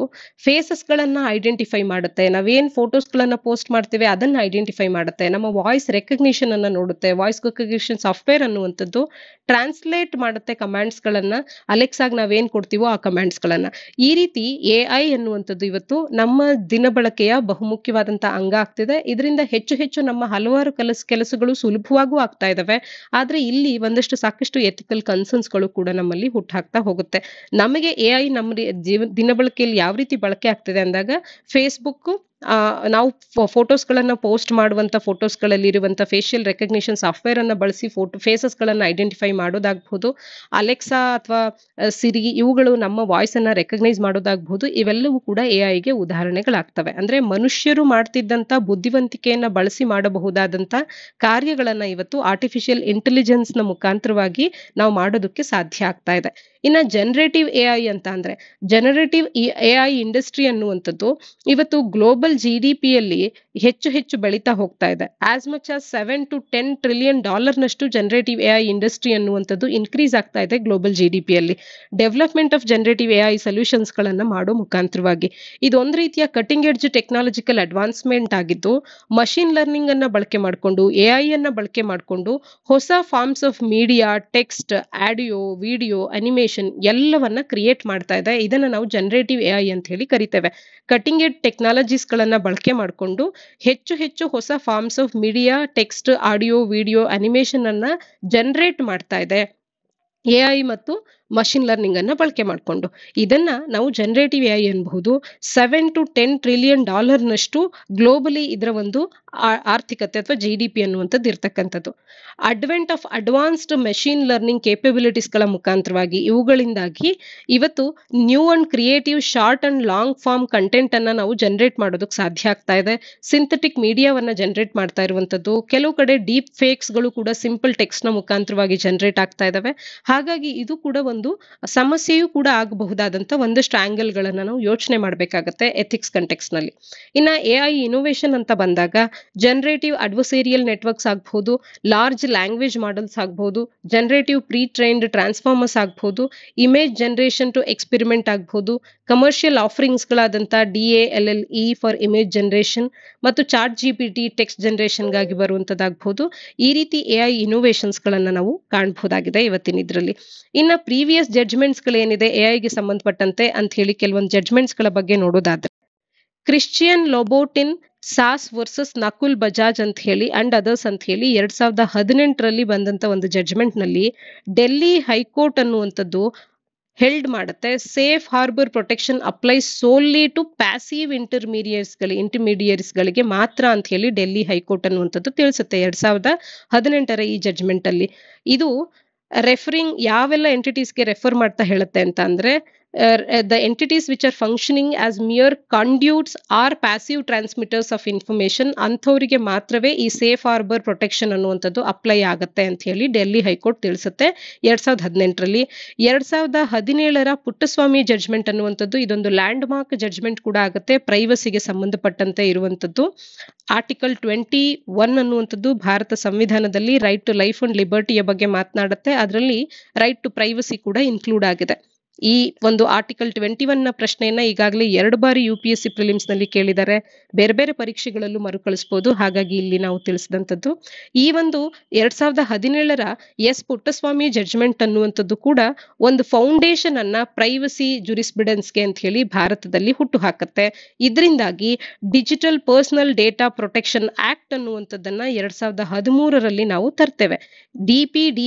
ಗಳನ್ನ ಐಡೆಂಟಿಫೈ ಮಾಡುತ್ತೆ ನಾವೇನು ಫೋಟೋಸ್ಗಳನ್ನು ಪೋಸ್ಟ್ ಮಾಡ್ತೇವೆ ಅದನ್ನ ಐಡೆಂಟಿಫೈ ಮಾಡುತ್ತೆ ನಮ್ಮ ವಾಯ್ಸ್ ರೆಕಗ್ನಿಷನ್ ಅನ್ನು ನೋಡುತ್ತೆ ವಾಯ್ಸ್ ರೆಕಗ್ನಿಷನ್ ಸಾಫ್ಟ್ವೇರ್ ಅನ್ನುವಂಥದ್ದು ಟ್ರಾನ್ಸ್ಲೇಟ್ ಮಾಡುತ್ತೆ ಅಲೆಕ್ಸ್ ಆಗಿ ನಾವೇನ್ ಕೊಡ್ತೀವೋ ಆ ಗಳನ್ನ ಈ ರೀತಿ ಎ ಐ ಅನ್ನುವಂಥದ್ದು ಇವತ್ತು ನಮ್ಮ ದಿನ ಬಳಕೆಯ ಬಹುಮುಖ್ಯವಾದಂತಹ ಅಂಗ ಆಗ್ತಿದೆ ಇದರಿಂದ ಹೆಚ್ಚು ಹೆಚ್ಚು ನಮ್ಮ ಹಲವಾರು ಕೆಲಸ ಕೆಲಸಗಳು ಸುಲಭವಾಗೂ ಆಗ್ತಾ ಇದಾವೆ ಆದರೆ ಇಲ್ಲಿ ಒಂದು ಒಂದಷ್ಟು ಸಾಕಷ್ಟು ಎಥಿಕಲ್ ಕನ್ಸರ್ನ್ಸ್ಗಳು ಕೂಡ ನಮ್ಮಲ್ಲಿ ಹುಟ್ಟಾಕ್ತಾ ಹೋಗುತ್ತೆ ನಮಗೆ ಎ ಐ ನಮ್ಮ ಜೀವ ದಿನ ಬಳಕೆಯಲ್ಲಿ ಯಾವ ರೀತಿ ಬಳಕೆ ಆಗ್ತಿದೆ ಅಂದಾಗ ಫೇಸ್ಬುಕ್ ನಾವು ಗಳನ್ನ ಪೋಸ್ಟ್ ಫೋಟೋಸ್ ಗಳಲ್ಲಿ ಇರುವಂಥ ಫೇಶಿಯಲ್ ರೆಕಗ್ನಿಷನ್ ಸಾಫ್ಟ್ವೇರ್ ಅನ್ನ ಬಳಸಿ ಫೋಟೋ ಫೇಸಸ್ಗಳನ್ನು ಐಡೆಂಟಿಫೈ ಮಾಡೋದಾಗ್ಬೋದು ಅಲೆಕ್ಸಾ ಅಥವಾ ಸಿರಿ ಇವುಗಳು ನಮ್ಮ ವಾಯ್ಸನ್ನು ರೆಕಗ್ನೈಸ್ ಮಾಡೋದಾಗ್ಬೋದು ಇವೆಲ್ಲವೂ ಕೂಡ ಎ ಐಗೆ ಉದಾಹರಣೆಗಳಾಗ್ತವೆ ಅಂದ್ರೆ ಮನುಷ್ಯರು ಮಾಡ್ತಿದ್ದಂತ ಬುದ್ಧಿವಂತಿಕೆಯನ್ನ ಬಳಸಿ ಮಾಡಬಹುದಾದಂತ ಕಾರ್ಯಗಳನ್ನು ಇವತ್ತು ಆರ್ಟಿಫಿಷಿಯಲ್ ಇಂಟೆಲಿಜೆನ್ಸ್ ನ ಮುಖಾಂತರವಾಗಿ ನಾವು ಮಾಡೋದಕ್ಕೆ ಸಾಧ್ಯ ಆಗ್ತಾ ಇದೆ ಇನ್ನು ಜನರೇಟಿವ್ ಎ ಐ ಅಂತ ಅಂದ್ರೆ ಜನರೇಟಿವ್ ಎ ಐ ಇಂಡಸ್ಟ್ರಿ ಅನ್ನುವಂಥದ್ದು ಇವತ್ತು ಗ್ಲೋಬಲ್ ಗ್ಲೋಬಲ್ ಜಿ ಡಿ ಹೆಚ್ಚು ಹೆಚ್ಚು ಬೆಳೀತಾ ಹೋಗ್ತಾ ಇದೆ as much as seven to ten trillion ಡಾಲರ್ನಷ್ಟು ಜನರೇಟಿವ್ ಐ ಇಂಡಸ್ಟ್ರಿ ಅನ್ನುವಂಥದ್ದು ಇನ್ಕ್ರೀಸ್ ಆಗ್ತಾ ಇದೆ global G D development of generative AI ಸೊಲ್ಯೂಷನ್ಸ್ಗಳನ್ನು ಮಾಡೋ ಮುಖಾಂತರವಾಗಿ ಇದೊಂದು ರೀತಿಯ ಕಟಿಂಗ್ ಎಡ್ಜ್ ಟೆಕ್ನಾಲಜಿಕಲ್ ಅಡ್ವಾನ್ಸ್ಮೆಂಟ್ ಆಗಿದ್ದು ಮಷೀನ್ ಲರ್ನಿಂಗ್ ಅನ್ನ ಬಳಕೆ ಮಾಡಿಕೊಂಡು ಐ ಅನ್ನ ಬಳಕೆ ಮಾಡಿಕೊಂಡು ಹೊಸ forms of media text audio video animation ಎಲ್ಲವನ್ನ ಕ್ರಿಯೇಟ್ ಮಾಡ್ತಾ ಇದೆ ಇದನ್ನ ನಾವು ಜನರೇಟಿವ್ ಐ ಅಂತ ಹೇಳಿ ಕರಿತೇವೆ ಕಟಿಂಗ್ ಎಡ್ ಟೆಕ್ನಾಲಜೀಸ್ ಬಳಕೆ ಮಾಡಿಕೊಂಡು ಹೆಚ್ಚು ಹೆಚ್ಚು ಹೊಸ forms of media text audio video animation ಅನ್ನ ಜನರೇಟ್ ಮಾಡ್ತಾ ಇದೆ ಎ ಐ ಮತ್ತು ಮಷಿನ್ ಲರ್ನಿಂಗ್ ಅನ್ನ ಬಳಕೆ ಮಾಡಿಕೊಂಡು ಇದನ್ನ ನಾವು ಜನರೇಟಿವ್ ಐ ಅನ್ಬಹುದು ಸೆವೆನ್ ಟು ಟೆನ್ ಟ್ರಿಲಿಯನ್ ಡಾಲರ್ನಷ್ಟು ಗ್ಲೋಬಲಿ ಇದರ ಒಂದು ಆರ್ಥಿಕತೆ ಅಥವಾ ಜಿ ಡಿ ಪಿ ಅನ್ನುವಂಥದ್ದು ಇರತಕ್ಕಂಥದ್ದು advent of advanced machine learning ಕೇಪಬಿಲಿಟೀಸ್ಗಳ ಮುಖಾಂತರವಾಗಿ ಇವುಗಳಿಂದಾಗಿ ಇವತ್ತು new and creative short and long form content ಅನ್ನ ನಾವು ಜನರೇಟ್ ಮಾಡೋದಕ್ಕೆ ಸಾಧ್ಯ ಆಗ್ತಾ ಇದೆ ಸಿಂಥೆಟಿಕ್ ಮೀಡಿಯಾವನ್ನ ಜನರೇಟ್ ಮಾಡ್ತಾ ಇರುವಂತದ್ದು ಕೆಲವು ಕಡೆ ಡೀಪ್ ಫೇಕ್ಸ್ ಗಳು ಕೂಡ ಸಿಂಪಲ್ ಟೆಕ್ಸ್ಟ್ ನ ಮುಖಾಂತರವಾಗಿ ಜನರೇಟ್ ಆಗ್ತಾ ಇದಾವೆ ಹಾಗಾಗಿ ಇದು ಕೂಡ ಒಂದು ಸಮಸ್ಯೆಯೂ ಕೂಡ ಆಗಬಹುದಾದಂಥ ಒಂದಷ್ಟು ಆ್ಯಂಗಲ್ಗಳನ್ನು ನಾವು ಯೋಚನೆ ಮಾಡಬೇಕಾಗತ್ತೆ ಎಥಿಕ್ಸ್ ಕಂಟೆಕ್ಸ್ನಲ್ಲಿ ಇನ್ನು ಎ ಐ ಇನೋವೇಷನ್ ಅಂತ ಬಂದಾಗ ಜನರೇಟಿವ್ ಅಡ್ವಸೇರಿಯಲ್ ನೆಟ್ವರ್ಕ್ಸ್ ಆಗ್ಬಹುದು ಲಾರ್ಜ್ ಲ್ಯಾಂಗ್ವೇಜ್ ಮಾಡೆಲ್ಸ್ ಆಗಬಹುದು ಜನರೇಟಿವ್ ಪ್ರೀ ಟ್ರೈನ್ಡ್ ಟ್ರಾನ್ಸ್ಫಾರ್ಮರ್ಸ್ ಆಗಬಹುದು ಇಮೇಜ್ ಜನರೇಷನ್ ಟು ಎಕ್ಸ್ಪೆರಿಮೆಂಟ್ ಆಗಬಹುದು ಕಮರ್ಷಿಯಲ್ ಆಫರಿಂಗ್ಸ್ಗಳಾದಂಥ D A L L E for image generation ಮತ್ತು chat G P T text ಜನರೇಷನ್ಗಾಗಿ ಬರುವಂಥದ್ದಾಗ್ಬೋದು ಈ ರೀತಿ ಎ ಐ ಇನೋವೇಷನ್ಸ್ಗಳನ್ನು ನಾವು ಕಾಣಬಹುದಾಗಿದೆ ಇವತ್ತಿನ ಇದರಲ್ಲಿ ಇನ್ನು ಪ್ರೀ ಪ್ರೀವಿಯಸ್ ಜಡ್ಜ್ಮೆಂಟ್ಸ್ಗಳೇನಿದೆ ಎಐಗೆ ಸಂಬಂಧಪಟ್ಟಂತೆ ಅಂತ ಹೇಳಿ ಕೆಲವೊಂದು ಗಳ ಬಗ್ಗೆ ನೋಡೋದಾದ್ರೆ Christian Louboutin SAS versus Nakul Bajaj ಅಂತ ಹೇಳಿ ಅಂಡ್ ಅದರ್ಸ್ ಅಂತ ಹೇಳಿ ಎರಡ್ ಸಾವಿರದ ಹದಿನೆಂಟರಲ್ಲಿ ಬಂದಂತ ಒಂದು ಜಡ್ಜ್ಮೆಂಟ್ ನಲ್ಲಿ ಡೆಲ್ಲಿ ಹೈಕೋರ್ಟ್ ಅನ್ನುವಂಥದ್ದು ಹೆಲ್ಡ್ ಮಾಡುತ್ತೆ safe harbour protection apply solely to passive intermediates ಗಳಿಗೆ ಮಾತ್ರ ಅಂತ ಹೇಳಿ ಡೆಲ್ಲಿ ಹೈಕೋರ್ಟ್ ಅನ್ನುವಂಥದ್ದು ತಿಳಿಸುತ್ತೆ ಎರಡ್ ಸಾವಿರದ ಹದಿನೆಂಟರ ಈ ಜಡ್ಜ್ಮೆಂಟ್ ಅಲ್ಲಿ ಇದು ರೆಫರಿಂಗ್ ಯಾವೆಲ್ಲ ಎಂಟಿಟೀಸ್ಗೆ ರೆಫರ್ ಮಾಡ್ತಾ ಹೇಳುತ್ತೆ ಅಂತ ಅಂದ್ರೆ Uh, uh, the entities which are functioning as mere conduits are passive transmitters of information ಅಂಥವರಿಗೆ ಮಾತ್ರವೇ ಈ ಸೇಫ್ ಹಾರ್ಬರ್ ಪ್ರೊಟೆಕ್ಷನ್ ಅನ್ನುವಂಥದ್ದು ಅಪ್ಲೈ ಆಗುತ್ತೆ ಅಂತ ಹೇಳಿ ಡೆಲ್ಲಿ ಹೈಕೋರ್ಟ್ ತಿಳಿಸುತ್ತೆ ಎರಡ್ ಸಾವಿರದ ಹದಿನೆಂಟರಲ್ಲಿ ಎರಡ್ ಸಾವಿರದ ಹದಿನೇಳರ ಪುಟ್ಟಸ್ವಾಮಿ ಜಡ್ಜ್ಮೆಂಟ್ ಅನ್ನುವಂಥದ್ದು ಇದೊಂದು ಲ್ಯಾಂಡ್ ಮಾರ್ಕ್ ಜಡ್ಜ್ಮೆಂಟ್ ಕೂಡ ಆಗುತ್ತೆ ಪ್ರೈವಸಿಗೆ ಸಂಬಂಧಪಟ್ಟಂತೆ ಇರುವಂಥದ್ದು ಆರ್ಟಿಕಲ್ ಟ್ವೆಂಟಿ ಒನ್ ಅನ್ನುವಂಥದ್ದು ಭಾರತ ಸಂವಿಧಾನದಲ್ಲಿ ರೈಟ್ ಟು ಲೈಫ್ ಅಂಡ್ ಲಿಬರ್ಟಿಯ ಬಗ್ಗೆ ಮಾತನಾಡುತ್ತೆ ಅದರಲ್ಲಿ ರೈಟ್ ಟು ಪ್ರೈವಸಿ ಕೂಡ ಇನ್ಕ್ಲೂಡ್ ಆಗಿದೆ ಈ ಒಂದು ಆರ್ಟಿಕಲ್ ಟ್ವೆಂಟಿ ಒನ್ ನ ಪ್ರಶ್ನೆಯನ್ನ ಈಗಾಗಲೇ ಎರಡು ಬಾರಿ U P S C prelims ನಲ್ಲಿ ಕೇಳಿದ್ದಾರೆ ಬೇರೆ ಬೇರೆ ಪರೀಕ್ಷೆಗಳಲ್ಲೂ ಮರುಕಳಿಸಬಹುದು ಹಾಗಾಗಿ ಇಲ್ಲಿ ನಾವು ತಿಳಿಸಿದಂಥದ್ದು ಈ ಒಂದು ಎರಡ್ ಸಾವಿರದ ಹದಿನೇಳರ ಎಸ್ ಪುಟ್ಟಸ್ವಾಮಿ ಜಡ್ಜ್ಮೆಂಟ್ ಅನ್ನುವಂಥದ್ದು ಕೂಡ ಒಂದು ಫೌಂಡೇಶನ್ ಅನ್ನ ಪ್ರೈವಸಿ ಗೆ ಅಂತ ಹೇಳಿ ಭಾರತದಲ್ಲಿ ಹುಟ್ಟು ಹಾಕತ್ತೆ ಇದರಿಂದಾಗಿ digital personal data protection act ಅನ್ನುವಂಥದ್ದನ್ನ ಎರಡ್ ಸಾವಿರದ ಹದಿಮೂರರಲ್ಲಿ ನಾವು ತರ್ತೇವೆ ಡಿ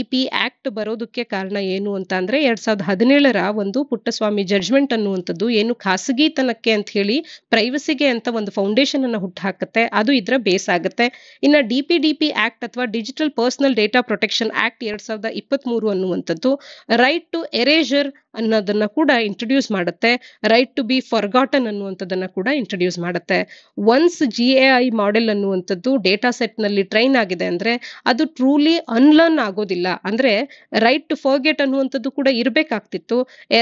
ಪಿ ಆಕ್ಟ್ ಬರೋದಕ್ಕೆ ಕಾರಣ ಏನು ಅಂತ ಅಂದ್ರೆ ಎರಡ್ ಸಾವಿರದ ಹದಿನೇಳರ ಒಂದು ಪುಟ್ಟಸ್ವಾಮಿ ಜಡ್ಜ್ಮೆಂಟ್ ಅನ್ನುವಂಥದ್ದು ಏನು ಖಾಸಗಿತನಕ್ಕೆ ಅಂತ ಹೇಳಿ ಪ್ರೈವಸಿಗೆ ಅಂತ ಒಂದು ಫೌಂಡೇಶನ್ ಅನ್ನ ಹಾಕುತ್ತೆ ಅದು ಇದರ ಬೇಸ್ ಆಗುತ್ತೆ ಇನ್ನ D P D P act ಅಥವಾ digital personal data protection act ಎರಡ್ ಸಾವಿರದ ಇಪ್ಪತ್ತ್ ಮೂರು ಅನ್ನುವಂಥದ್ದು ರೈಟ್ ಟು ಎರೇಜರ್ ಅನ್ನೋದನ್ನ ಕೂಡ ಇಂಟ್ರೊಡ್ಯೂಸ್ ಮಾಡುತ್ತೆ ರೈಟ್ ಟು ಬಿ ಫರ್ಗಾಟನ್ ಅನ್ನುವಂಥದ್ದನ್ನ ಕೂಡ ಇಂಟ್ರೊಡ್ಯೂಸ್ ಮಾಡುತ್ತೆ once G A I model ಅನ್ನುವಂಥದ್ದು ಡೇಟಾ ಸೆಟ್ ನಲ್ಲಿ ಟ್ರೈನ್ ಆಗಿದೆ ಅಂದ್ರೆ ಅದು ಟ್ರೂಲಿ ಅನ್ಲರ್ನ್ ಆಗೋದಿಲ್ಲ ಅಂದ್ರೆ ರೈಟ್ ಟು ಫರ್ಗೆಟ್ ಅನ್ನುವಂಥದ್ದು ಕೂಡ ಇರಬೇಕಾಗ್ತಿತ್ತು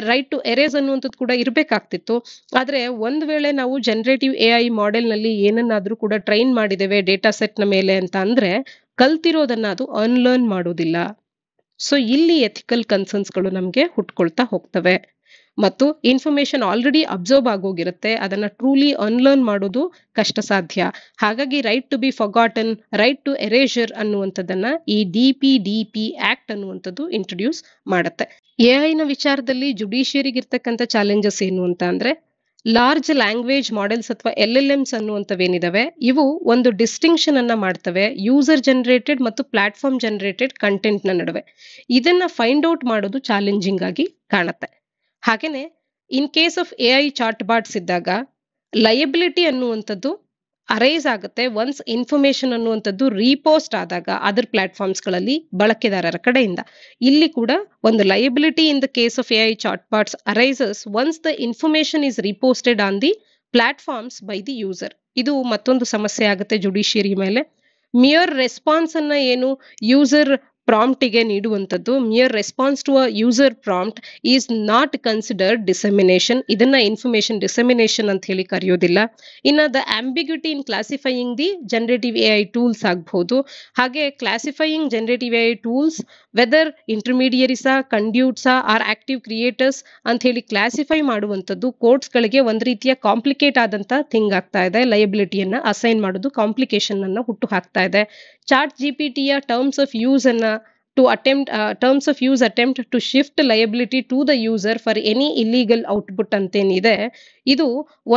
ರೈಟ್ ಟು ಎರೇಸ್ ಅನ್ನುವಂಥದ್ದು ಕೂಡ ಇರಬೇಕಾಗ್ತಿತ್ತು ಆದರೆ ಒಂದು ವೇಳೆ ನಾವು ಜನರೇಟಿವ್ ಎ ಐ ಮಾಡೆಲ್ನಲ್ಲಿ ಏನನ್ನಾದರೂ ಕೂಡ ಟ್ರೈನ್ ಮಾಡಿದ್ದೇವೆ ಡೇಟಾ ಸೆಟ್ನ ಮೇಲೆ ಅಂತ ಅಂದರೆ ಕಲ್ತಿರೋದನ್ನ ಅದು ಅನ್ಲರ್ನ್ ಮಾಡೋದಿಲ್ಲ ಸೊ ಇಲ್ಲಿ ಎಥಿಕಲ್ ಕನ್ಸರ್ನ್ಸ್ಗಳು ನಮಗೆ ಹುಟ್ಕೊಳ್ತಾ ಹೋಗ್ತವೆ ಮತ್ತು ಇನ್ಫಾರ್ಮೇಶನ್ ಆಲ್ರೆಡಿ ಅಬ್ಸರ್ವ್ ಆಗೋಗಿರುತ್ತೆ ಅದನ್ನ ಟ್ರೂಲಿ ಅನ್ಲರ್ನ್ ಮಾಡೋದು ಕಷ್ಟ ಸಾಧ್ಯ ಹಾಗಾಗಿ right to be forgotten right to erasure ಅನ್ನುವಂಥದ್ದನ್ನ ಈ D P D P act ಅನ್ನುವಂಥದ್ದು ಇಂಟ್ರೊಡ್ಯೂಸ್ ಮಾಡುತ್ತೆ ಎಐನ ವಿಚಾರದಲ್ಲಿ ಜುಡಿಷಿಯರಿಗಿರ್ತಕ್ಕಂಥ ಚಾಲೆಂಜಸ್ ಏನು ಅಂತ ಅಂದ್ರೆ ಲಾರ್ಜ್ ಲ್ಯಾಂಗ್ವೇಜ್ ಮಾಡೆಲ್ಸ್ ಅಥವಾ ಎಲ್ ಎಲ್ ಎಮ್ಸ್ ಅನ್ನುವಂಥವೇನಿದಾವೆ ಇವು ಒಂದು ಡಿಸ್ಟಿಂಕ್ಷನ್ ಅನ್ನ ಮಾಡ್ತವೆ ಯೂಸರ್ ಜನರೇಟೆಡ್ ಮತ್ತು ಪ್ಲಾಟ್ಫಾರ್ಮ್ ಜನರೇಟೆಡ್ ಕಂಟೆಂಟ್ನ ನಡುವೆ ಇದನ್ನ ಫೈಂಡ್ ಔಟ್ ಮಾಡೋದು ಚಾಲೆಂಜಿಂಗ್ ಆಗಿ ಕಾಣುತ್ತೆ ಹಾಗೆಯೇ in case of A I chat bots ಇದ್ದಾಗ ಲಯಬಿಲಿಟಿ ಅನ್ನುವಂಥದ್ದು ಅರೈಸ್ ಆಗುತ್ತೆ ಒನ್ಸ್ ಇನ್ಫಾರ್ಮೇಶನ್ ಅನ್ನುವಂಥದ್ದು ರೀಪೋಸ್ಟ್ ಆದಾಗ ಅದರ್ ಪ್ಲಾಟ್ಫಾರ್ಮ್ಸ್ಗಳಲ್ಲಿ ಬಳಕೆದಾರರ ಕಡೆಯಿಂದ ಇಲ್ಲಿ ಕೂಡ ಒಂದು liability in the case of A I chat bots arises once the information is reposted on the platforms by the user ಇದು ಮತ್ತೊಂದು ಸಮಸ್ಯೆ ಆಗುತ್ತೆ ಜುಡಿಷಿಯರಿ ಮೇಲೆ ಮಿಯರ್ ರೆಸ್ಪಾನ್ಸ್ ಅನ್ನ ಏನು ಯೂಸರ್ ಪ್ರಾಂಪ್ಟಿಗೆ ನೀಡುವಂಥದ್ದು mere response to a user prompt is not considered dissemination ಇದನ್ನ ಇನ್ಫಾರ್ಮೇಶನ್ ಡಿಸೆಮಿನೇಷನ್ ಅಂತ ಹೇಳಿ ಕರೆಯೋದಿಲ್ಲ ಇನ್ನ the ambiguity in classifying the generative A I tools ಆಗಬಹುದು ಹಾಗೆ classifying generative A I tools whether ಇಂಟರ್ಮೀಡಿಯರಿಸಾ ಕಂಡ್ಯೂಟ್ಸಾ ಆರ್ ಆಕ್ಟಿವ್ ಕ್ರಿಯೇಟರ್ಸ್ ಅಂತ ಹೇಳಿ ಕ್ಲಾಸಿಫೈ ಮಾಡುವಂಥದ್ದು ಗಳಿಗೆ ಒಂದು ರೀತಿಯ ಕಾಂಪ್ಲಿಕೇಟ್ ಆದಂಥ ಥಿಂಗ್ ಆಗ್ತಾ ಇದೆ ಲಯಬಿಲಿಟಿಯನ್ನು ಅಸೈನ್ ಮಾಡೋದು ಕಾಂಪ್ಲಿಕೇಶನ್ ಅನ್ನ ಹುಟ್ಟು ಹಾಕ್ತಾ ಇದೆ ಚಾರ್ಟ್ ಜಿ ಪಿ ಟಿಯ ಟರ್ಮ್ಸ್ ಆಫ್ ಯೂಸ್ ಅನ್ನ to attempt uh, terms of use attempt to shift liability to the user for any illegal output ಅಂತೇನಿದೆ ಇದು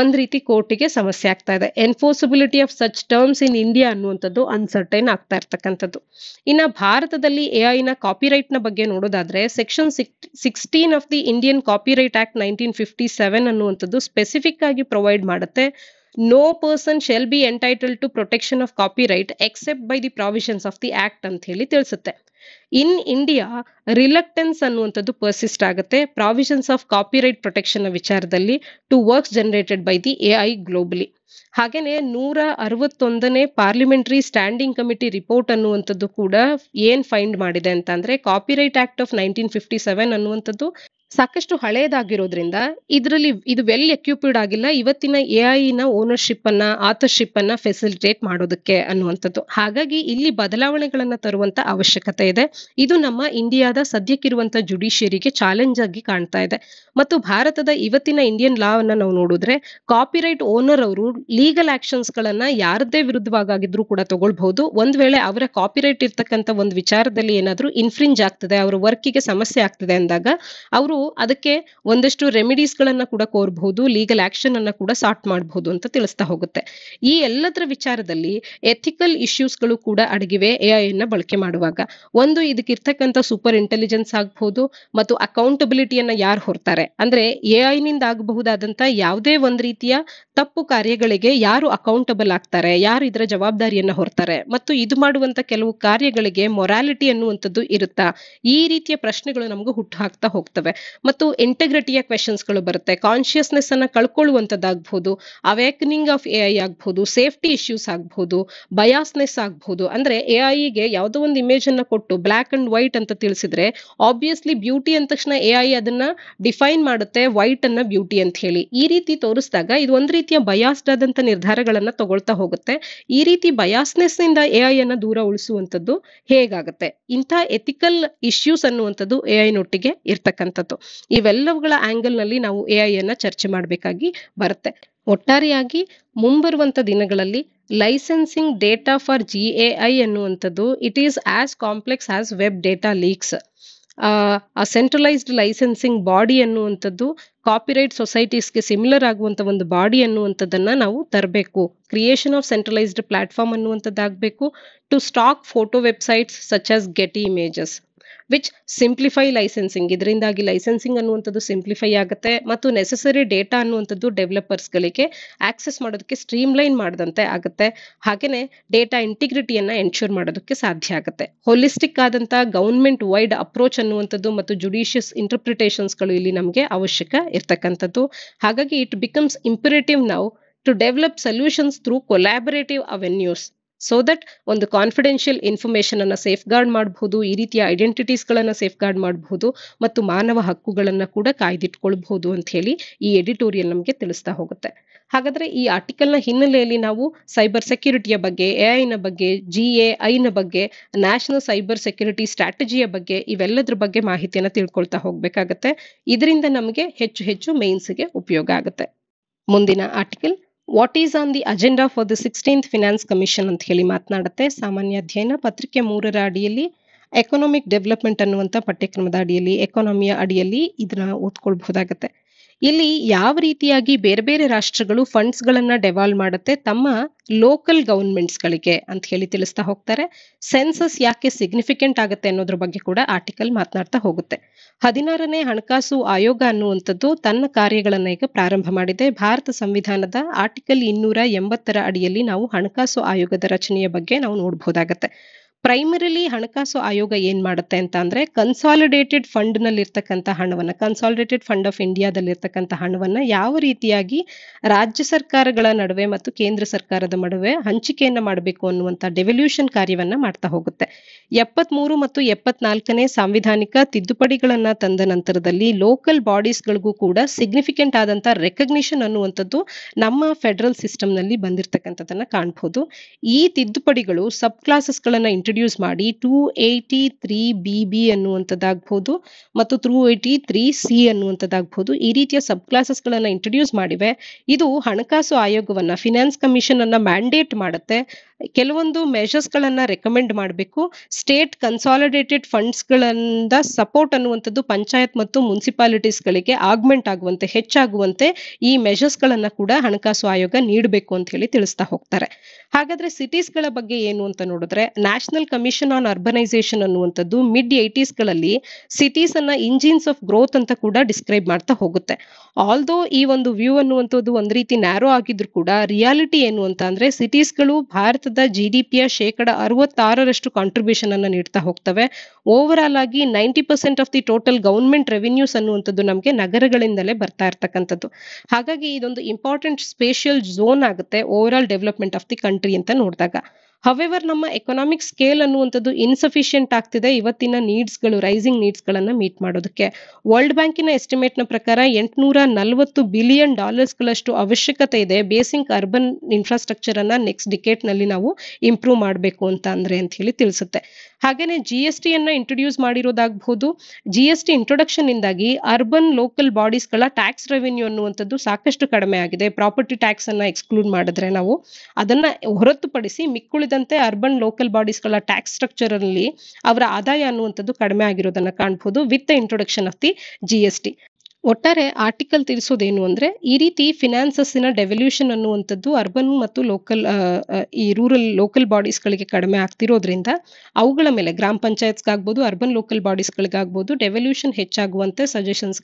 ಒಂದ್ ರೀತಿ ಕೋರ್ಟಿಗೆ ಸಮಸ್ಯೆ ಆಗ್ತಾ ಇದೆ enforceability of such terms in India ಅನ್ನುವಂಥದ್ದು ಅನ್ಸರ್ಟೈನ್ ಆಗ್ತಾ ಇರ್ತಕ್ಕಂಥದ್ದು ಇನ್ನ ಭಾರತದಲ್ಲಿ ಎ ಐನ ಕಾಪಿರೈಟ್ನ ನ ಬಗ್ಗೆ ನೋಡೋದಾದ್ರೆ section sixteen of the Indian copyright act nineteen fifty seven ಅನ್ನುವಂಥದ್ದು ಸ್ಪೆಸಿಫಿಕ್ ಆಗಿ ಪ್ರೊವೈಡ್ ಮಾಡುತ್ತೆ no person shall be entitled to protection of copyright except by the provisions of the act ಅಂತ ಹೇಳಿ ತಿಳಿಸುತ್ತೆ ಇನ್ ಇಂಡಿಯಾ ರಿಲಕ್ಟೆನ್ಸ್ ಅನ್ನುವಂಥದ್ದು persist ಆಗುತ್ತೆ provisions of copyright protection ವಿಚಾರದಲ್ಲಿ to works generated by the A I globally ಹಾಗೇನೆ ನೂರ ಅರವತ್ತೊಂದನೇ parliamentary standing committee report ಅನ್ನುವಂಥದ್ದು ಕೂಡ ಏನ್ ಫೈಂಡ್ ಮಾಡಿದೆ ಅಂತ ಅಂದ್ರೆ copyright act of nineteen fifty seven ಅನ್ನುವಂಥದ್ದು ಸಾಕಷ್ಟು ಹಳೆಯದಾಗಿರೋದ್ರಿಂದ ಇದರಲ್ಲಿ ಇದು ವೆಲ್ ಎಕ್ಯೂಪಿಡ್ ಆಗಿಲ್ಲ ಇವತ್ತಿನ ಎ ಐನ ಓನರ್ಶಿಪ್ ಅನ್ನ ಆಥರ್ಶಿಪ್ ಅನ್ನ ಫೆಸಿಲಿಟೇಟ್ ಮಾಡೋದಕ್ಕೆ ಅನ್ನುವಂಥದ್ದು ಹಾಗಾಗಿ ಇಲ್ಲಿ ಬದಲಾವಣೆಗಳನ್ನ ತರುವಂತ ಅವಶ್ಯಕತೆ ಇದೆ ಇದು ನಮ್ಮ ಇಂಡಿಯಾದ ಸದ್ಯಕ್ಕಿರುವಂತಹ ಜುಡಿಷಿಯರಿಗೆ ಚಾಲೆಂಜ್ ಆಗಿ ಕಾಣ್ತಾ ಇದೆ ಮತ್ತು ಭಾರತದ ಇವತ್ತಿನ ಇಂಡಿಯನ್ ಲಾ ಅನ್ನ ನಾವು ನೋಡಿದ್ರೆ ಕಾಪಿರೈಟ್ ಓನರ್ ಅವರು ಲೀಗಲ್ ಆಕ್ಷನ್ಸ್ ಗಳನ್ನ ಯಾರದೇ ವಿರುದ್ಧವಾಗಿದ್ರು ಕೂಡ ತಗೊಳ್ಬಹುದು ಒಂದ್ ವೇಳೆ ಅವರ ಕಾಪಿರೈಟ್ ಇರ್ತಕ್ಕಂಥ ಒಂದು ವಿಚಾರದಲ್ಲಿ ಏನಾದ್ರೂ ಇನ್ಫ್ರಿಂಜ್ ಆಗ್ತದೆ ಅವರ ವರ್ಕಿಗೆ ಸಮಸ್ಯೆ ಆಗ್ತದೆ ಅಂದಾಗ ಅವರು ನಾವು ಅದಕ್ಕೆ ಒಂದಷ್ಟು ಗಳನ್ನ ಕೂಡ ಕೋರ್ಬಹುದು ಲೀಗಲ್ ಆಕ್ಷನ್ ಅನ್ನ ಕೂಡ ಸಾರ್ಟ್ ಮಾಡಬಹುದು ಅಂತ ತಿಳಿಸ್ತಾ ಹೋಗುತ್ತೆ ಈ ಎಲ್ಲದರ ವಿಚಾರದಲ್ಲಿ ಎಥಿಕಲ್ ಇಶ್ಯೂಸ್ಗಳು ಕೂಡ ಅಡಗಿವೆ ಅನ್ನ ಬಳಕೆ ಮಾಡುವಾಗ ಒಂದು ಇದಕ್ಕಿರ್ತಕ್ಕಂಥ ಸೂಪರ್ ಇಂಟೆಲಿಜೆನ್ಸ್ ಆಗಬಹುದು ಮತ್ತು ಅಕೌಂಟಬಿಲಿಟಿಯನ್ನ ಯಾರು ಹೊರ್ತಾರೆ ಅಂದ್ರೆ ನಿಂದ ಆಗಬಹುದಾದಂತ ಯಾವುದೇ ಒಂದ್ ರೀತಿಯ ತಪ್ಪು ಕಾರ್ಯಗಳಿಗೆ ಯಾರು ಅಕೌಂಟಬಲ್ ಆಗ್ತಾರೆ ಯಾರು ಇದರ ಜವಾಬ್ದಾರಿಯನ್ನ ಹೊರ್ತಾರೆ ಮತ್ತು ಇದು ಮಾಡುವಂತ ಕೆಲವು ಕಾರ್ಯಗಳಿಗೆ ಮೊರಾಲಿಟಿ ಅನ್ನುವಂಥದ್ದು ಇರುತ್ತಾ ಈ ರೀತಿಯ ಪ್ರಶ್ನೆಗಳು ನಮಗೂ ಹುಟ್ಟು ಹಾಕ್ತಾ ಹೋಗ್ತವೆ ಮತ್ತು ಇಂಟೆಗ್ರಿಟಿಯ ಗಳು ಬರುತ್ತೆ ಕಾನ್ಶಿಯಸ್ನೆಸ್ ಅನ್ನ ಕಳ್ಕೊಳ್ಳುವಂತದ್ದಾಗ್ಬಹುದು ಅವೇಕನಿಂಗ್ ಆಫ್ ಎ ಐ ಆಗ್ಬಹುದು ಸೇಫ್ಟಿ ಇಶ್ಯೂಸ್ ಆಗ್ಬಹುದು ಬಯಾಸ್ನೆಸ್ ಆಗ್ಬಹುದು ಅಂದ್ರೆ ಎ ಗೆ ಯಾವುದೋ ಒಂದು ಇಮೇಜ್ ಅನ್ನ ಕೊಟ್ಟು ಬ್ಲಾಕ್ ಅಂಡ್ ವೈಟ್ ಅಂತ ತಿಳಿಸಿದ್ರೆ ಆಬ್ವಿಯಸ್ಲಿ ಬ್ಯೂಟಿ ಅಂದ ತಕ್ಷಣ ಎ ಐ ಅದನ್ನ ಡಿಫೈನ್ ಮಾಡುತ್ತೆ ವೈಟ್ ಅನ್ನ ಬ್ಯೂಟಿ ಅಂತ ಹೇಳಿ ಈ ರೀತಿ ತೋರಿಸಿದಾಗ ಇದು ಒಂದ್ ರೀತಿಯ ಬಯಾಸ್ಡ್ ಆದಂತ ನಿರ್ಧಾರಗಳನ್ನ ತಗೊಳ್ತಾ ಹೋಗುತ್ತೆ ಈ ರೀತಿ ಬಯಾಸ್ನೆಸ್ ನಿಂದ ಎ ಐ ಅನ್ನ ದೂರ ಉಳಿಸುವಂತದ್ದು ಹೇಗಾಗುತ್ತೆ ಇಂಥ ಎಥಿಕಲ್ ಇಶ್ಯೂಸ್ ಅನ್ನುವಂಥದ್ದು ಎ ಐ ನೊಟ್ಟಿಗೆ ಇರ್ತಕ್ಕಂಥದ್ದು ಇವೆಲ್ಲವುಗಳ ಆಂಗಲ್ ನಲ್ಲಿ ನಾವು ಎ ಐ ಚರ್ಚೆ ಮಾಡಬೇಕಾಗಿ ಬರುತ್ತೆ ಒಟ್ಟಾರೆಯಾಗಿ ಮುಂಬರುವಂತ ದಿನಗಳಲ್ಲಿ licensing data for G A I ಅನ್ನುವಂಥದ್ದು it is as complex as web data leaks ಆ ಸೆಂಟ್ರಲೈಸ್ಡ್ ಲೈಸೆನ್ಸಿಂಗ್ ಬಾಡಿ ಅನ್ನುವಂಥದ್ದು ಕಾಪಿರೈಟ್ ಸೊಸೈಟೀಸ್ಗೆ ಸಿಮಿಲರ್ ಆಗುವಂಥ ಒಂದು ಬಾಡಿ ಅನ್ನುವಂಥದ್ದನ್ನ ನಾವು ತರಬೇಕು ಕ್ರಿಯೇಷನ್ ಆಫ್ ಸೆಂಟ್ರಲೈಸ್ಡ್ ಪ್ಲಾಟ್ಫಾರ್ಮ್ ಅನ್ನುವಂಥದ್ದಾಗಬೇಕು to stock photo websites such as Getty Images which simplify licensing ಇದರಿಂದಾಗಿ ಲೈಸೆನ್ಸಿಂಗ್ ಅನ್ನುವಂಥದ್ದು ಸಿಂಪ್ಲಿಫೈ ಆಗುತ್ತೆ ಮತ್ತು ನೆಸೆಸರಿ ಡೇಟಾ ಅನ್ನುವಂಥದ್ದು ಡೆವಲಪರ್ಸ್ಗಳಿಗೆ ಆಕ್ಸೆಸ್ ಮಾಡೋದಕ್ಕೆ ಸ್ಟ್ರೀಮ್ ಲೈನ್ ಮಾಡಿದಂತೆ ಆಗುತ್ತೆ ಹಾಗೆಯೇ ಡೇಟಾ ಇಂಟಿಗ್ರಿಟಿಯನ್ನು ಎನ್ಶೂರ್ ಮಾಡೋದಕ್ಕೆ ಸಾಧ್ಯ ಆಗುತ್ತೆ ಹೊಲಿಸ್ಟಿಕ್ ಆದಂಥ ಗೌರ್ಮೆಂಟ್ ವೈಡ್ ಅಪ್ರೋಚ್ ಅನ್ನುವಂಥದ್ದು ಮತ್ತು ಜುಡಿಷಿಯಸ್ ಇಂಟರ್ಪ್ರಿಟೇಷನ್ಸ್ಗಳು ಇಲ್ಲಿ ನಮಗೆ ಅವಶ್ಯಕ ಇರ್ತಕ್ಕಂಥದ್ದು ಹಾಗಾಗಿ ಇಟ್ ಬಿಕಮ್ಸ್ ಇಂಪರೇಟಿವ್ ನಾವು to develop solutions through collaborative avenues so that ಒಂದು ಕಾನ್ಫಿಡೆನ್ಷಿಯಲ್ ಇನ್ಫಾರ್ಮೇಶನ್ ಅನ್ನ ಸೇಫ್ ಗಾರ್ಡ್ ಮಾಡಬಹುದು ಈ ರೀತಿಯ ಐಡೆಂಟಿಟೀಸ್ಗಳನ್ನು ಸೇಫ್ ಗಾರ್ಡ್ ಮಾಡಬಹುದು ಮತ್ತು ಮಾನವ ಹಕ್ಕುಗಳನ್ನು ಕೂಡ ಕಾಯ್ದಿಟ್ಕೊಳ್ಬಹುದು ಅಂತ ಹೇಳಿ ಈ ಎಡಿಟೋರಿಯಲ್ ನಮಗೆ ತಿಳಿಸ್ತಾ ಹೋಗುತ್ತೆ ಹಾಗಾದ್ರೆ ಈ ಆರ್ಟಿಕಲ್ನ ಹಿನ್ನೆಲೆಯಲ್ಲಿ ನಾವು ಸೈಬರ್ ಸೆಕ್ಯೂರಿಟಿಯ ಬಗ್ಗೆ ನ ಬಗ್ಗೆ ಜಿ ಎ ಐನ ಬಗ್ಗೆ ನ್ಯಾಷನಲ್ ಸೈಬರ್ ಸೆಕ್ಯೂರಿಟಿ ಸ್ಟ್ರಾಟಜಿಯ ಬಗ್ಗೆ ಇವೆಲ್ಲದ್ರ ಬಗ್ಗೆ ಮಾಹಿತಿಯನ್ನ ತಿಳ್ಕೊಳ್ತಾ ಹೋಗ್ಬೇಕಾಗತ್ತೆ ಇದರಿಂದ ನಮಗೆ ಹೆಚ್ಚು ಹೆಚ್ಚು ಮೇನ್ಸ್ಗೆ ಉಪಯೋಗ ಆಗುತ್ತೆ ಮುಂದಿನ article what is on the agenda for the sixteenth finance commission ಅಂತ ಹೇಳಿ ಮಾತನಾಡುತ್ತೆ ಸಾಮಾನ್ಯ ಅಧ್ಯಯನ ಪತ್ರಿಕೆ ಮೂರರ ಅಡಿಯಲ್ಲಿ ಎಕನಾಮಿಕ್ ಡೆವಲಪ್ಮೆಂಟ್ ಅನ್ನುವಂಥ ಪಠ್ಯಕ್ರಮದ ಅಡಿಯಲ್ಲಿ ಎಕಾನಮಿಯ ಅಡಿಯಲ್ಲಿ ಇದನ್ನ ಓದ್ಕೊಳ್ಬಹುದಾಗತ್ತೆ ಇಲ್ಲಿ ಯಾವ ರೀತಿಯಾಗಿ ಬೇರೆ ಬೇರೆ ರಾಷ್ಟ್ರಗಳು ಫಂಡ್ಸ್ ಗಳನ್ನ ಡೆವಾಲ್ವ್ ಮಾಡುತ್ತೆ ತಮ್ಮ ಲೋಕಲ್ ಗವರ್ಮೆಂಟ್ಸ್ ಗಳಿಗೆ ಅಂತ ಹೇಳಿ ತಿಳಿಸ್ತಾ ಹೋಗ್ತಾರೆ ಸೆನ್ಸಸ್ ಯಾಕೆ ಸಿಗ್ನಿಫಿಕೆಂಟ್ ಆಗುತ್ತೆ ಅನ್ನೋದ್ರ ಬಗ್ಗೆ ಕೂಡ ಆರ್ಟಿಕಲ್ ಮಾತನಾಡ್ತಾ ಹೋಗುತ್ತೆ ಹದಿನಾರನೇ ಹಣಕಾಸು ಆಯೋಗ ಅನ್ನುವಂಥದ್ದು ತನ್ನ ಕಾರ್ಯಗಳನ್ನ ಈಗ ಪ್ರಾರಂಭ ಮಾಡಿದೆ ಭಾರತ ಸಂವಿಧಾನದ ಆರ್ಟಿಕಲ್ ಇನ್ನೂರ ಎಂಬತ್ತರ ಅಡಿಯಲ್ಲಿ ನಾವು ಹಣಕಾಸು ಆಯೋಗದ ರಚನೆಯ ಬಗ್ಗೆ ನಾವು ನೋಡಬಹುದಾಗತ್ತೆ ಪ್ರೈಮರಿಲಿ ಹಣಕಾಸು ಆಯೋಗ ಏನ್ ಮಾಡುತ್ತೆ ಅಂತ ಅಂದ್ರೆ ಕನ್ಸಾಲಿಡೇಟೆಡ್ ಫಂಡ್ ನಲ್ಲಿ ಹಣವನ್ನ ಕನ್ಸಾಲಿಡೇಟೆಡ್ ಫಂಡ್ ಆಫ್ ಇಂಡಿಯಾದಲ್ಲಿ ಇರ್ತಕ್ಕಂಥ ಹಣವನ್ನ ಯಾವ ರೀತಿಯಾಗಿ ರಾಜ್ಯ ಸರ್ಕಾರಗಳ ನಡುವೆ ಮತ್ತು ಕೇಂದ್ರ ಸರ್ಕಾರದ ನಡುವೆ ಹಂಚಿಕೆಯನ್ನ ಮಾಡಬೇಕು ಅನ್ನುವಂತ ಡೆವಲ್ಯೂಷನ್ ಕಾರ್ಯವನ್ನ ಮಾಡ್ತಾ ಹೋಗುತ್ತೆ ಎಪ್ಪತ್ ಮತ್ತು ಎಪ್ಪತ್ನಾಲ್ಕನೇ ಸಾಂವಿಧಾನಿಕ ತಿದ್ದುಪಡಿಗಳನ್ನ ತಂದ ನಂತರದಲ್ಲಿ ಲೋಕಲ್ ಬಾಡೀಸ್ಗಳಿಗೂ ಕೂಡ ಸಿಗ್ನಿಫಿಕೆಂಟ್ ಆದಂತ ರೆಕಗ್ನಿಷನ್ ಅನ್ನುವಂಥದ್ದು ನಮ್ಮ ಫೆಡರಲ್ ಸಿಸ್ಟಮ್ ನಲ್ಲಿ ಬಂದಿರತಕ್ಕಂಥದನ್ನ ಕಾಣಬಹುದು ಈ ತಿದ್ದುಪಡಿಗಳು ಸಬ್ ಕ್ಲಾಸಸ್ ಗಳನ್ನ ಇಂಟ್ರೊಡ್ಯೂಸ್ ಮಾಡಿ two eighty three B B ಅನ್ನುವಂಥದ್ದಾಗಬಹುದು ಮತ್ತು ತ್ರೂ ಏಯ್ಟಿ ತ್ರೀ ಸಿ ಅನ್ನುವಂಥದ್ದಾಗಬಹುದು ಈ ರೀತಿಯ ಸಬ್ ಕ್ಲಾಸಸ್ ಗಳನ್ನ ಇಂಟ್ರಡ್ಯೂಸ್ ಮಾಡಿವೆ ಇದು ಹಣಕಾಸು ಆಯೋಗವನ್ನ ಫಿನಾನ್ಸ್ ಕಮಿಷನ್ ಅನ್ನು ಮ್ಯಾಂಡೇಟ್ ಮಾಡುತ್ತೆ ಕೆಲವೊಂದು ಮೆಷರ್ಸ್ ಗಳನ್ನ ರೆಕಮೆಂಡ್ ಮಾಡಬೇಕು ಸ್ಟೇಟ್ ಕನ್ಸಾಲಿಡೇಟೆಡ್ ಗಳಿಂದ ಸಪೋರ್ಟ್ ಅನ್ನುವಂಥದ್ದು ಪಂಚಾಯತ್ ಮತ್ತು ಗಳಿಗೆ ಆಗ್ಮೆಂಟ್ ಆಗುವಂತೆ ಹೆಚ್ಚಾಗುವಂತೆ ಈ ಮೆಷರ್ಸ್ ಗಳನ್ನ ಕೂಡ ಹಣಕಾಸು ಆಯೋಗ ನೀಡಬೇಕು ಅಂತ ಹೇಳಿ ತಿಳಿಸ್ತಾ ಹೋಗ್ತಾರೆ ಹಾಗಾದ್ರೆ ಗಳ ಬಗ್ಗೆ ಏನು ಅಂತ ನೋಡಿದ್ರೆ national universal commission on urbanisation ಅನ್ನುವಂಥದ್ದು ಮಿಡ್ ಗಳಲ್ಲಿ ಸಿಟೀಸ್ ಅನ್ನ ಇಂಜಿನ್ಸ್ ಆಫ್ ಗ್ರೋತ್ ಅಂತ ಕೂಡ ಡಿಸ್ಕ್ರೈಬ್ ಮಾಡ್ತಾ ಹೋಗುತ್ತೆ ಆಲ್ ಆಲ್ದೋ ಈ ಒಂದು ವ್ಯೂ ಅನ್ನುವಂಥದ್ದು ಒಂದ್ ರೀತಿ ನ್ಯಾರೋ ಆಗಿದ್ರು ಕೂಡ ರಿಯಾಲಿಟಿ ಏನು ಅಂತ ಅಂದ್ರೆ ಗಳು ಭಾರತದ ಜಿ ಡಿ ಪಿಯ ಶೇಕಡ ಅರವತ್ತಾರರಷ್ಟು ಕಾಂಟ್ರಿಬ್ಯೂಷನ್ ಅನ್ನ ನೀಡ್ತಾ ಹೋಗ್ತವೆ ಓವರ್ ಆಲ್ ಆಗಿ ninety percent of the total government revenues ಅನ್ನುವಂಥದ್ದು ನಮಗೆ ನಗರಗಳಿಂದಲೇ ಬರ್ತಾ ಇರ್ತಕ್ಕಂಥದ್ದು ಹಾಗಾಗಿ ಇದೊಂದು ಇಂಪಾರ್ಟೆಂಟ್ ಸ್ಪೇಷಿಯಲ್ ಝೋನ್ ಆಗುತ್ತೆ over all development of the country ಅಂತ ನೋಡಿದಾಗ ಹವೆವರ್ ನಮ್ಮ ಎಕನಾಮಿಕ್ ಸ್ಕೇಲ್ ಅನ್ನುವಂಥದ್ದು ಇನ್ಸಫಿಷಿಯಂಟ್ ಆಗ್ತಿದೆ ಇವತ್ತಿನ ಗಳು ರೈಸಿಂಗ್ ನೀಡ್ಸ್ಗಳನ್ನು ಮೀಟ್ ಮಾಡೋದಕ್ಕೆ ವರ್ಲ್ಡ್ ಬ್ಯಾಂಕಿನ ಎಸ್ಟಿಮೇಟ್ನ ಪ್ರಕಾರ ಎಂಟುನೂರ ನಲವತ್ತು ಬಿಲಿಯನ್ ಡಾಲರ್ಸ್ಗಳಷ್ಟು ಅವಶ್ಯಕತೆ ಇದೆ ಬೇಸಿಕ್ ಅರ್ಬನ್ ಇನ್ಫ್ರಾಸ್ಟ್ರಕ್ಚರ್ ಅನ್ನ ನೆಕ್ಸ್ಟ್ ನಲ್ಲಿ ನಾವು ಇಂಪ್ರೂವ್ ಮಾಡಬೇಕು ಅಂತ ಅಂದ್ರೆ ಅಂತ ಹೇಳಿ ತಿಳಿಸುತ್ತೆ ಹಾಗೇನೆ ಜಿ ಎಸ್ ಅನ್ನ ಇಂಟ್ರೊಡ್ಯೂಸ್ ಮಾಡಿರೋದಾಗಬಹುದು ಜಿ ಎಸ್ ಟಿ ಇಂಟ್ರೊಡಕ್ಷನ್ ಇಂದಾಗಿ ಅರ್ಬನ್ ಲೋಕಲ್ ಗಳ ಟ್ಯಾಕ್ಸ್ ರೆವೆನ್ಯೂ ಅನ್ನುವಂಥದ್ದು ಸಾಕಷ್ಟು ಕಡಿಮೆ ಆಗಿದೆ ಪ್ರಾಪರ್ಟಿ ಟ್ಯಾಕ್ಸ್ ಅನ್ನ ಎಕ್ಸ್ಕ್ಲೂಡ್ ಮಾಡಿದ್ರೆ ನಾವು ಅದನ್ನ ಹೊರತುಪಡಿಸಿ ಮಿಕ್ಕುಳಿದ ಉಳಿದಂತೆ ಅರ್ಬನ್ ಲೋಕಲ್ ಬಾಡೀಸ್ಗಳ ಟ್ಯಾಕ್ಸ್ ಸ್ಟ್ರಕ್ಚರ್ ಅಲ್ಲಿ ಅವರ ಆದಾಯ ಅನ್ನುವಂಥದ್ದು ಕಡಿಮೆ ಆಗಿರೋದನ್ನ ಕಾಣಬಹುದು with the introduction of the G S T ಒಟ್ಟಾರೆ ಆರ್ಟಿಕಲ್ ತಿಳಿಸೋದೇನು ಅಂದ್ರೆ ಈ ರೀತಿ ಫಿನಾನ್ಸಸ್ಸಿನ ಡೆವಲ್ಯೂಷನ್ ಅನ್ನುವಂಥದ್ದು ಅರ್ಬನ್ ಮತ್ತು ಲೋಕಲ್ ಈ ರೂರಲ್ ಲೋಕಲ್ ಗಳಿಗೆ ಕಡಿಮೆ ಆಗ್ತಿರೋದ್ರಿಂದ ಅವುಗಳ ಮೇಲೆ ಗ್ರಾಮ ಪಂಚಾಯತ್ಗಾಗ್ಬೋದು ಅರ್ಬನ್ ಲೋಕಲ್ ಬಾಡೀಸ್ಗಳಿಗಾಗ್ಬೋದು ಡೆವಲ್ಯೂಷನ್ ಹೆಚ್ಚಾಗುವಂತೆ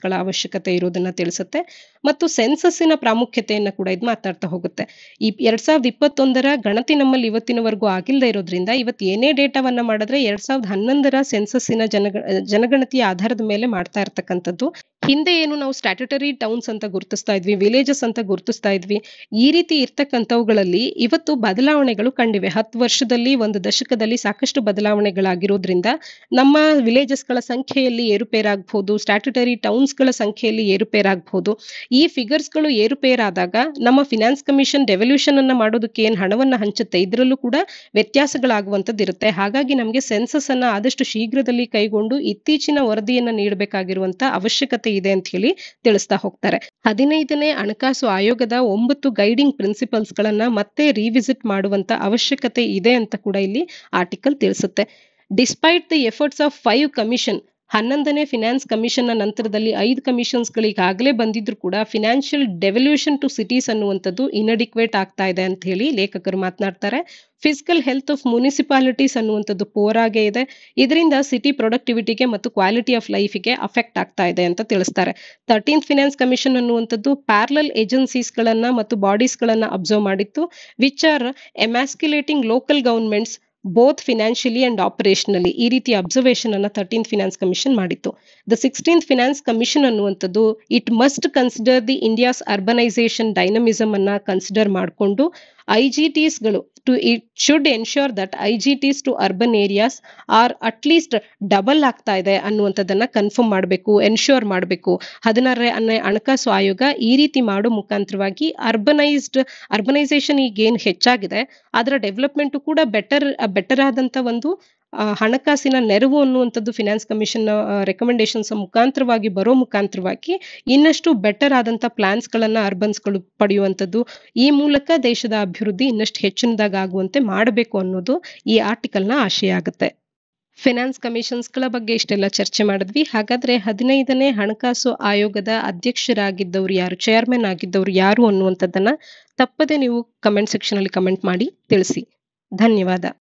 ಗಳ ಅವಶ್ಯಕತೆ ಇರೋದನ್ನ ತಿಳಿಸುತ್ತೆ ಮತ್ತು ಸೆನ್ಸಸ್ಸಿನ ಪ್ರಾಮುಖ್ಯತೆಯನ್ನು ಕೂಡ ಇದು ಮಾತಾಡ್ತಾ ಹೋಗುತ್ತೆ ಈ ಎರಡ್ ಸಾವಿರದ ಇಪ್ಪತ್ತೊಂದರ ಗಣತಿ ನಮ್ಮಲ್ಲಿ ಇವತ್ತಿನವರೆಗೂ ಆಗಿಲ್ಲದೆ ಇರೋದ್ರಿಂದ ಇವತ್ತು ಏನೇ ಡೇಟಾವನ್ನ ಮಾಡಿದ್ರೆ ಎರಡ್ ಸಾವಿರದ ಹನ್ನೊಂದರ ಸೆನ್ಸಸ್ಸಿನ ಜನಗ ಜನಗಣತಿಯ ಆಧಾರದ ಮೇಲೆ ಮಾಡ್ತಾ ಇರ್ತಕ್ಕಂಥದ್ದು ಹಿಂದೆ ಏನು ನಾವು ಸ್ಟ್ಯಾಟ್ಯುಟರಿ ಟೌನ್ಸ್ ಅಂತ ಗುರುತಿಸ್ತಾ ಇದ್ವಿ ವಿಲೇಜಸ್ ಅಂತ ಗುರುತಿಸ್ತಾ ಇದ್ವಿ ಈ ರೀತಿ ಇರ್ತಕ್ಕಂಥವುಗಳಲ್ಲಿ ಇವತ್ತು ಬದಲಾವಣೆಗಳು ಕಂಡಿವೆ ಹತ್ತು ವರ್ಷದಲ್ಲಿ ಒಂದು ದಶಕದಲ್ಲಿ ಸಾಕಷ್ಟು ಬದಲಾವಣೆಗಳಾಗಿರೋದ್ರಿಂದ ನಮ್ಮ ವಿಲೇಜಸ್ಗಳ ಸಂಖ್ಯೆಯಲ್ಲಿ ಏರುಪೇರಾಗಬಹುದು ಸ್ಟ್ಯಾಟ್ಯುಟರಿ ಟೌನ್ಸ್ಗಳ ಸಂಖ್ಯೆಯಲ್ಲಿ ಏರುಪೇರಾಗಬಹುದು ಈ ಫಿಗರ್ಸ್ ಗಳು ಏರುಪೇರಾದಾಗ ನಮ್ಮ ಫಿನಾನ್ಸ್ ಕಮಿಷನ್ ರೆವಲ್ಯೂಷನ್ ಅನ್ನ ಮಾಡೋದಕ್ಕೆ ಏನ್ ಹಣವನ್ನ ಹಂಚುತ್ತೆ ಇದರಲ್ಲೂ ಕೂಡ ವ್ಯತ್ಯಾಸಗಳಾಗುವಂತದ್ದು ಇರುತ್ತೆ ಹಾಗಾಗಿ ನಮಗೆ ಸೆನ್ಸಸ್ ಅನ್ನ ಆದಷ್ಟು ಶೀಘ್ರದಲ್ಲಿ ಕೈಗೊಂಡು ಇತ್ತೀಚಿನ ವರದಿಯನ್ನ ನೀಡಬೇಕಾಗಿರುವಂತ ಅವಶ್ಯಕತೆ ಇದೆ ಅಂತ ಹೇಳಿ ತಿಳಿಸ್ತಾ ಹೋಗ್ತಾರೆ ಹದಿನೈದನೇ ಹಣಕಾಸು ಆಯೋಗದ ಒಂಬತ್ತು ಗೈಡಿಂಗ್ ಪ್ರಿನ್ಸಿಪಲ್ಸ್ ಗಳನ್ನ ಮತ್ತೆ ರಿವಿಸಿಟ್ ಮಾಡುವಂತ ಅವಶ್ಯಕತೆ ಇದೆ ಅಂತ ಕೂಡ ಇಲ್ಲಿ ಆರ್ಟಿಕಲ್ ತಿಳಿಸುತ್ತೆ despite the efforts of five commission ಹನ್ನೊಂದನೇ ಫಿನಾನ್ಸ್ ಕಮಿಷನ್ನ ನಂತರದಲ್ಲಿ ಐದು ಕಮಿಷನ್ಸ್ಗಳಿಗೆ ಈಗಾಗಲೇ ಬಂದಿದ್ರು ಕೂಡ ಫಿನಾನ್ಷಿಯಲ್ ಡೆವಲ್ಯೂಷನ್ ಟು ಸಿಟೀಸ್ ಅನ್ನುವಂಥದ್ದು ಇನಡಿಕ್ವೇಟ್ ಆಗ್ತಾ ಇದೆ ಅಂತ ಹೇಳಿ ಲೇಖಕರು ಮಾತನಾಡ್ತಾರೆ ಫಿಸಿಕಲ್ ಹೆಲ್ತ್ ಆಫ್ ಮುನಿಸಿಪಾಲಿಟೀಸ್ ಅನ್ನುವಂಥದ್ದು ಪೋರ್ ಆಗೇ ಇದೆ ಇದರಿಂದ ಸಿಟಿ ಪ್ರೊಡಕ್ಟಿವಿಟಿಗೆ ಮತ್ತು ಕ್ವಾಲಿಟಿ ಆಫ್ ಲೈಫಿಗೆ ಅಫೆಕ್ಟ್ ಆಗ್ತಾ ಇದೆ ಅಂತ ತಿಳಿಸ್ತಾರೆ ತರ್ಟೀನ್ ಫಿನಾನ್ಸ್ ಕಮಿಷನ್ ಅನ್ನುವಂಥದ್ದು ಪ್ಯಾರಲಲ್ ಏಜೆನ್ಸೀಸ್ಗಳನ್ನ ಮತ್ತು ಬಾಡೀಸ್ಗಳನ್ನ ಅಬ್ಸರ್ವ್ ಮಾಡಿತ್ತು which are emasculating local governments both financially and operationally ಈ ರೀತಿ ಅಬ್ಸರ್ವೇಷನ್ ಅನ್ನ ತರ್ಟೀನ್ ಫಿನಾನ್ಸ್ ಕಮಿಷನ್ ಮಾಡಿತ್ತು ದ ಸಿಕ್ಸ್ಟೀನ್ ಫಿನಾನ್ಸ್ ಕಮಿಷನ್ ಅನ್ನುವಂಥದ್ದು it must consider the India's urbanisation dynamism ಅನ್ನ ಕನ್ಸಿಡರ್ ಮಾಡಿಕೊಂಡು ಐಜಿಟಿಸ್ಗಳು to it should ensure that IGTs to urban areas are at least double ಆಗ್ತಾ ಇದೆ ಅನ್ನುವಂಥದ್ದನ್ನ ಕನ್ಫರ್ಮ್ ಮಾಡಬೇಕು ಎನ್ಶ್ಯೂರ್ ಮಾಡಬೇಕು ಹದಿನಾರನೇ ಹಣಕಾಸು ಆಯೋಗ ಈ ರೀತಿ ಮಾಡೋ ಮುಖಾಂತರವಾಗಿ ಅರ್ಬನೈಸ್ಡ್ ಅರ್ಬನೈಸೇಷನ್ ಈಗೇನು ಹೆಚ್ಚಾಗಿದೆ ಅದರ ಡೆವಲಪ್ಮೆಂಟ್ ಕೂಡ ಬೆಟರ್ ಬೆಟರ್ ಆದಂತ ಒಂದು ಹಣಕಾಸಿನ ನೆರವು ಅನ್ನುವಂಥದ್ದು ಫಿನಾನ್ಸ್ ಕಮಿಷನ್ ರೆಕಮೆಂಡೇಶನ್ಸ್ ಮುಖಾಂತರವಾಗಿ ಬರೋ ಮುಖಾಂತರವಾಗಿ ಇನ್ನಷ್ಟು ಬೆಟರ್ ಆದಂಥ ಪ್ಲಾನ್ಸ್ಗಳನ್ನು ಅರ್ಬನ್ಸ್ಗಳು ಪಡೆಯುವಂಥದ್ದು ಈ ಮೂಲಕ ದೇಶದ ಅಭಿವೃದ್ಧಿ ಇನ್ನಷ್ಟು ಹೆಚ್ಚಿನದಾಗುವಂತೆ ಆಗುವಂತೆ ಮಾಡಬೇಕು ಅನ್ನೋದು ಈ ಆರ್ಟಿಕಲ್ನ ಆಶಯ ಆಗುತ್ತೆ ಫಿನಾನ್ಸ್ ಕಮಿಷನ್ಸ್ಗಳ ಬಗ್ಗೆ ಇಷ್ಟೆಲ್ಲ ಚರ್ಚೆ ಮಾಡಿದ್ವಿ ಹಾಗಾದ್ರೆ ಹದಿನೈದನೇ ಹಣಕಾಸು ಆಯೋಗದ ಅಧ್ಯಕ್ಷರಾಗಿದ್ದವ್ರು ಯಾರು ಚೇರ್ಮನ್ ಆಗಿದ್ದವ್ರು ಯಾರು ಅನ್ನುವಂಥದ್ದನ್ನ ತಪ್ಪದೆ ನೀವು ಕಮೆಂಟ್ ಸೆಕ್ಷನ್ ಅಲ್ಲಿ ಕಮೆಂಟ್ ಮಾಡಿ ತಿಳಿಸಿ ಧನ್ಯವಾದ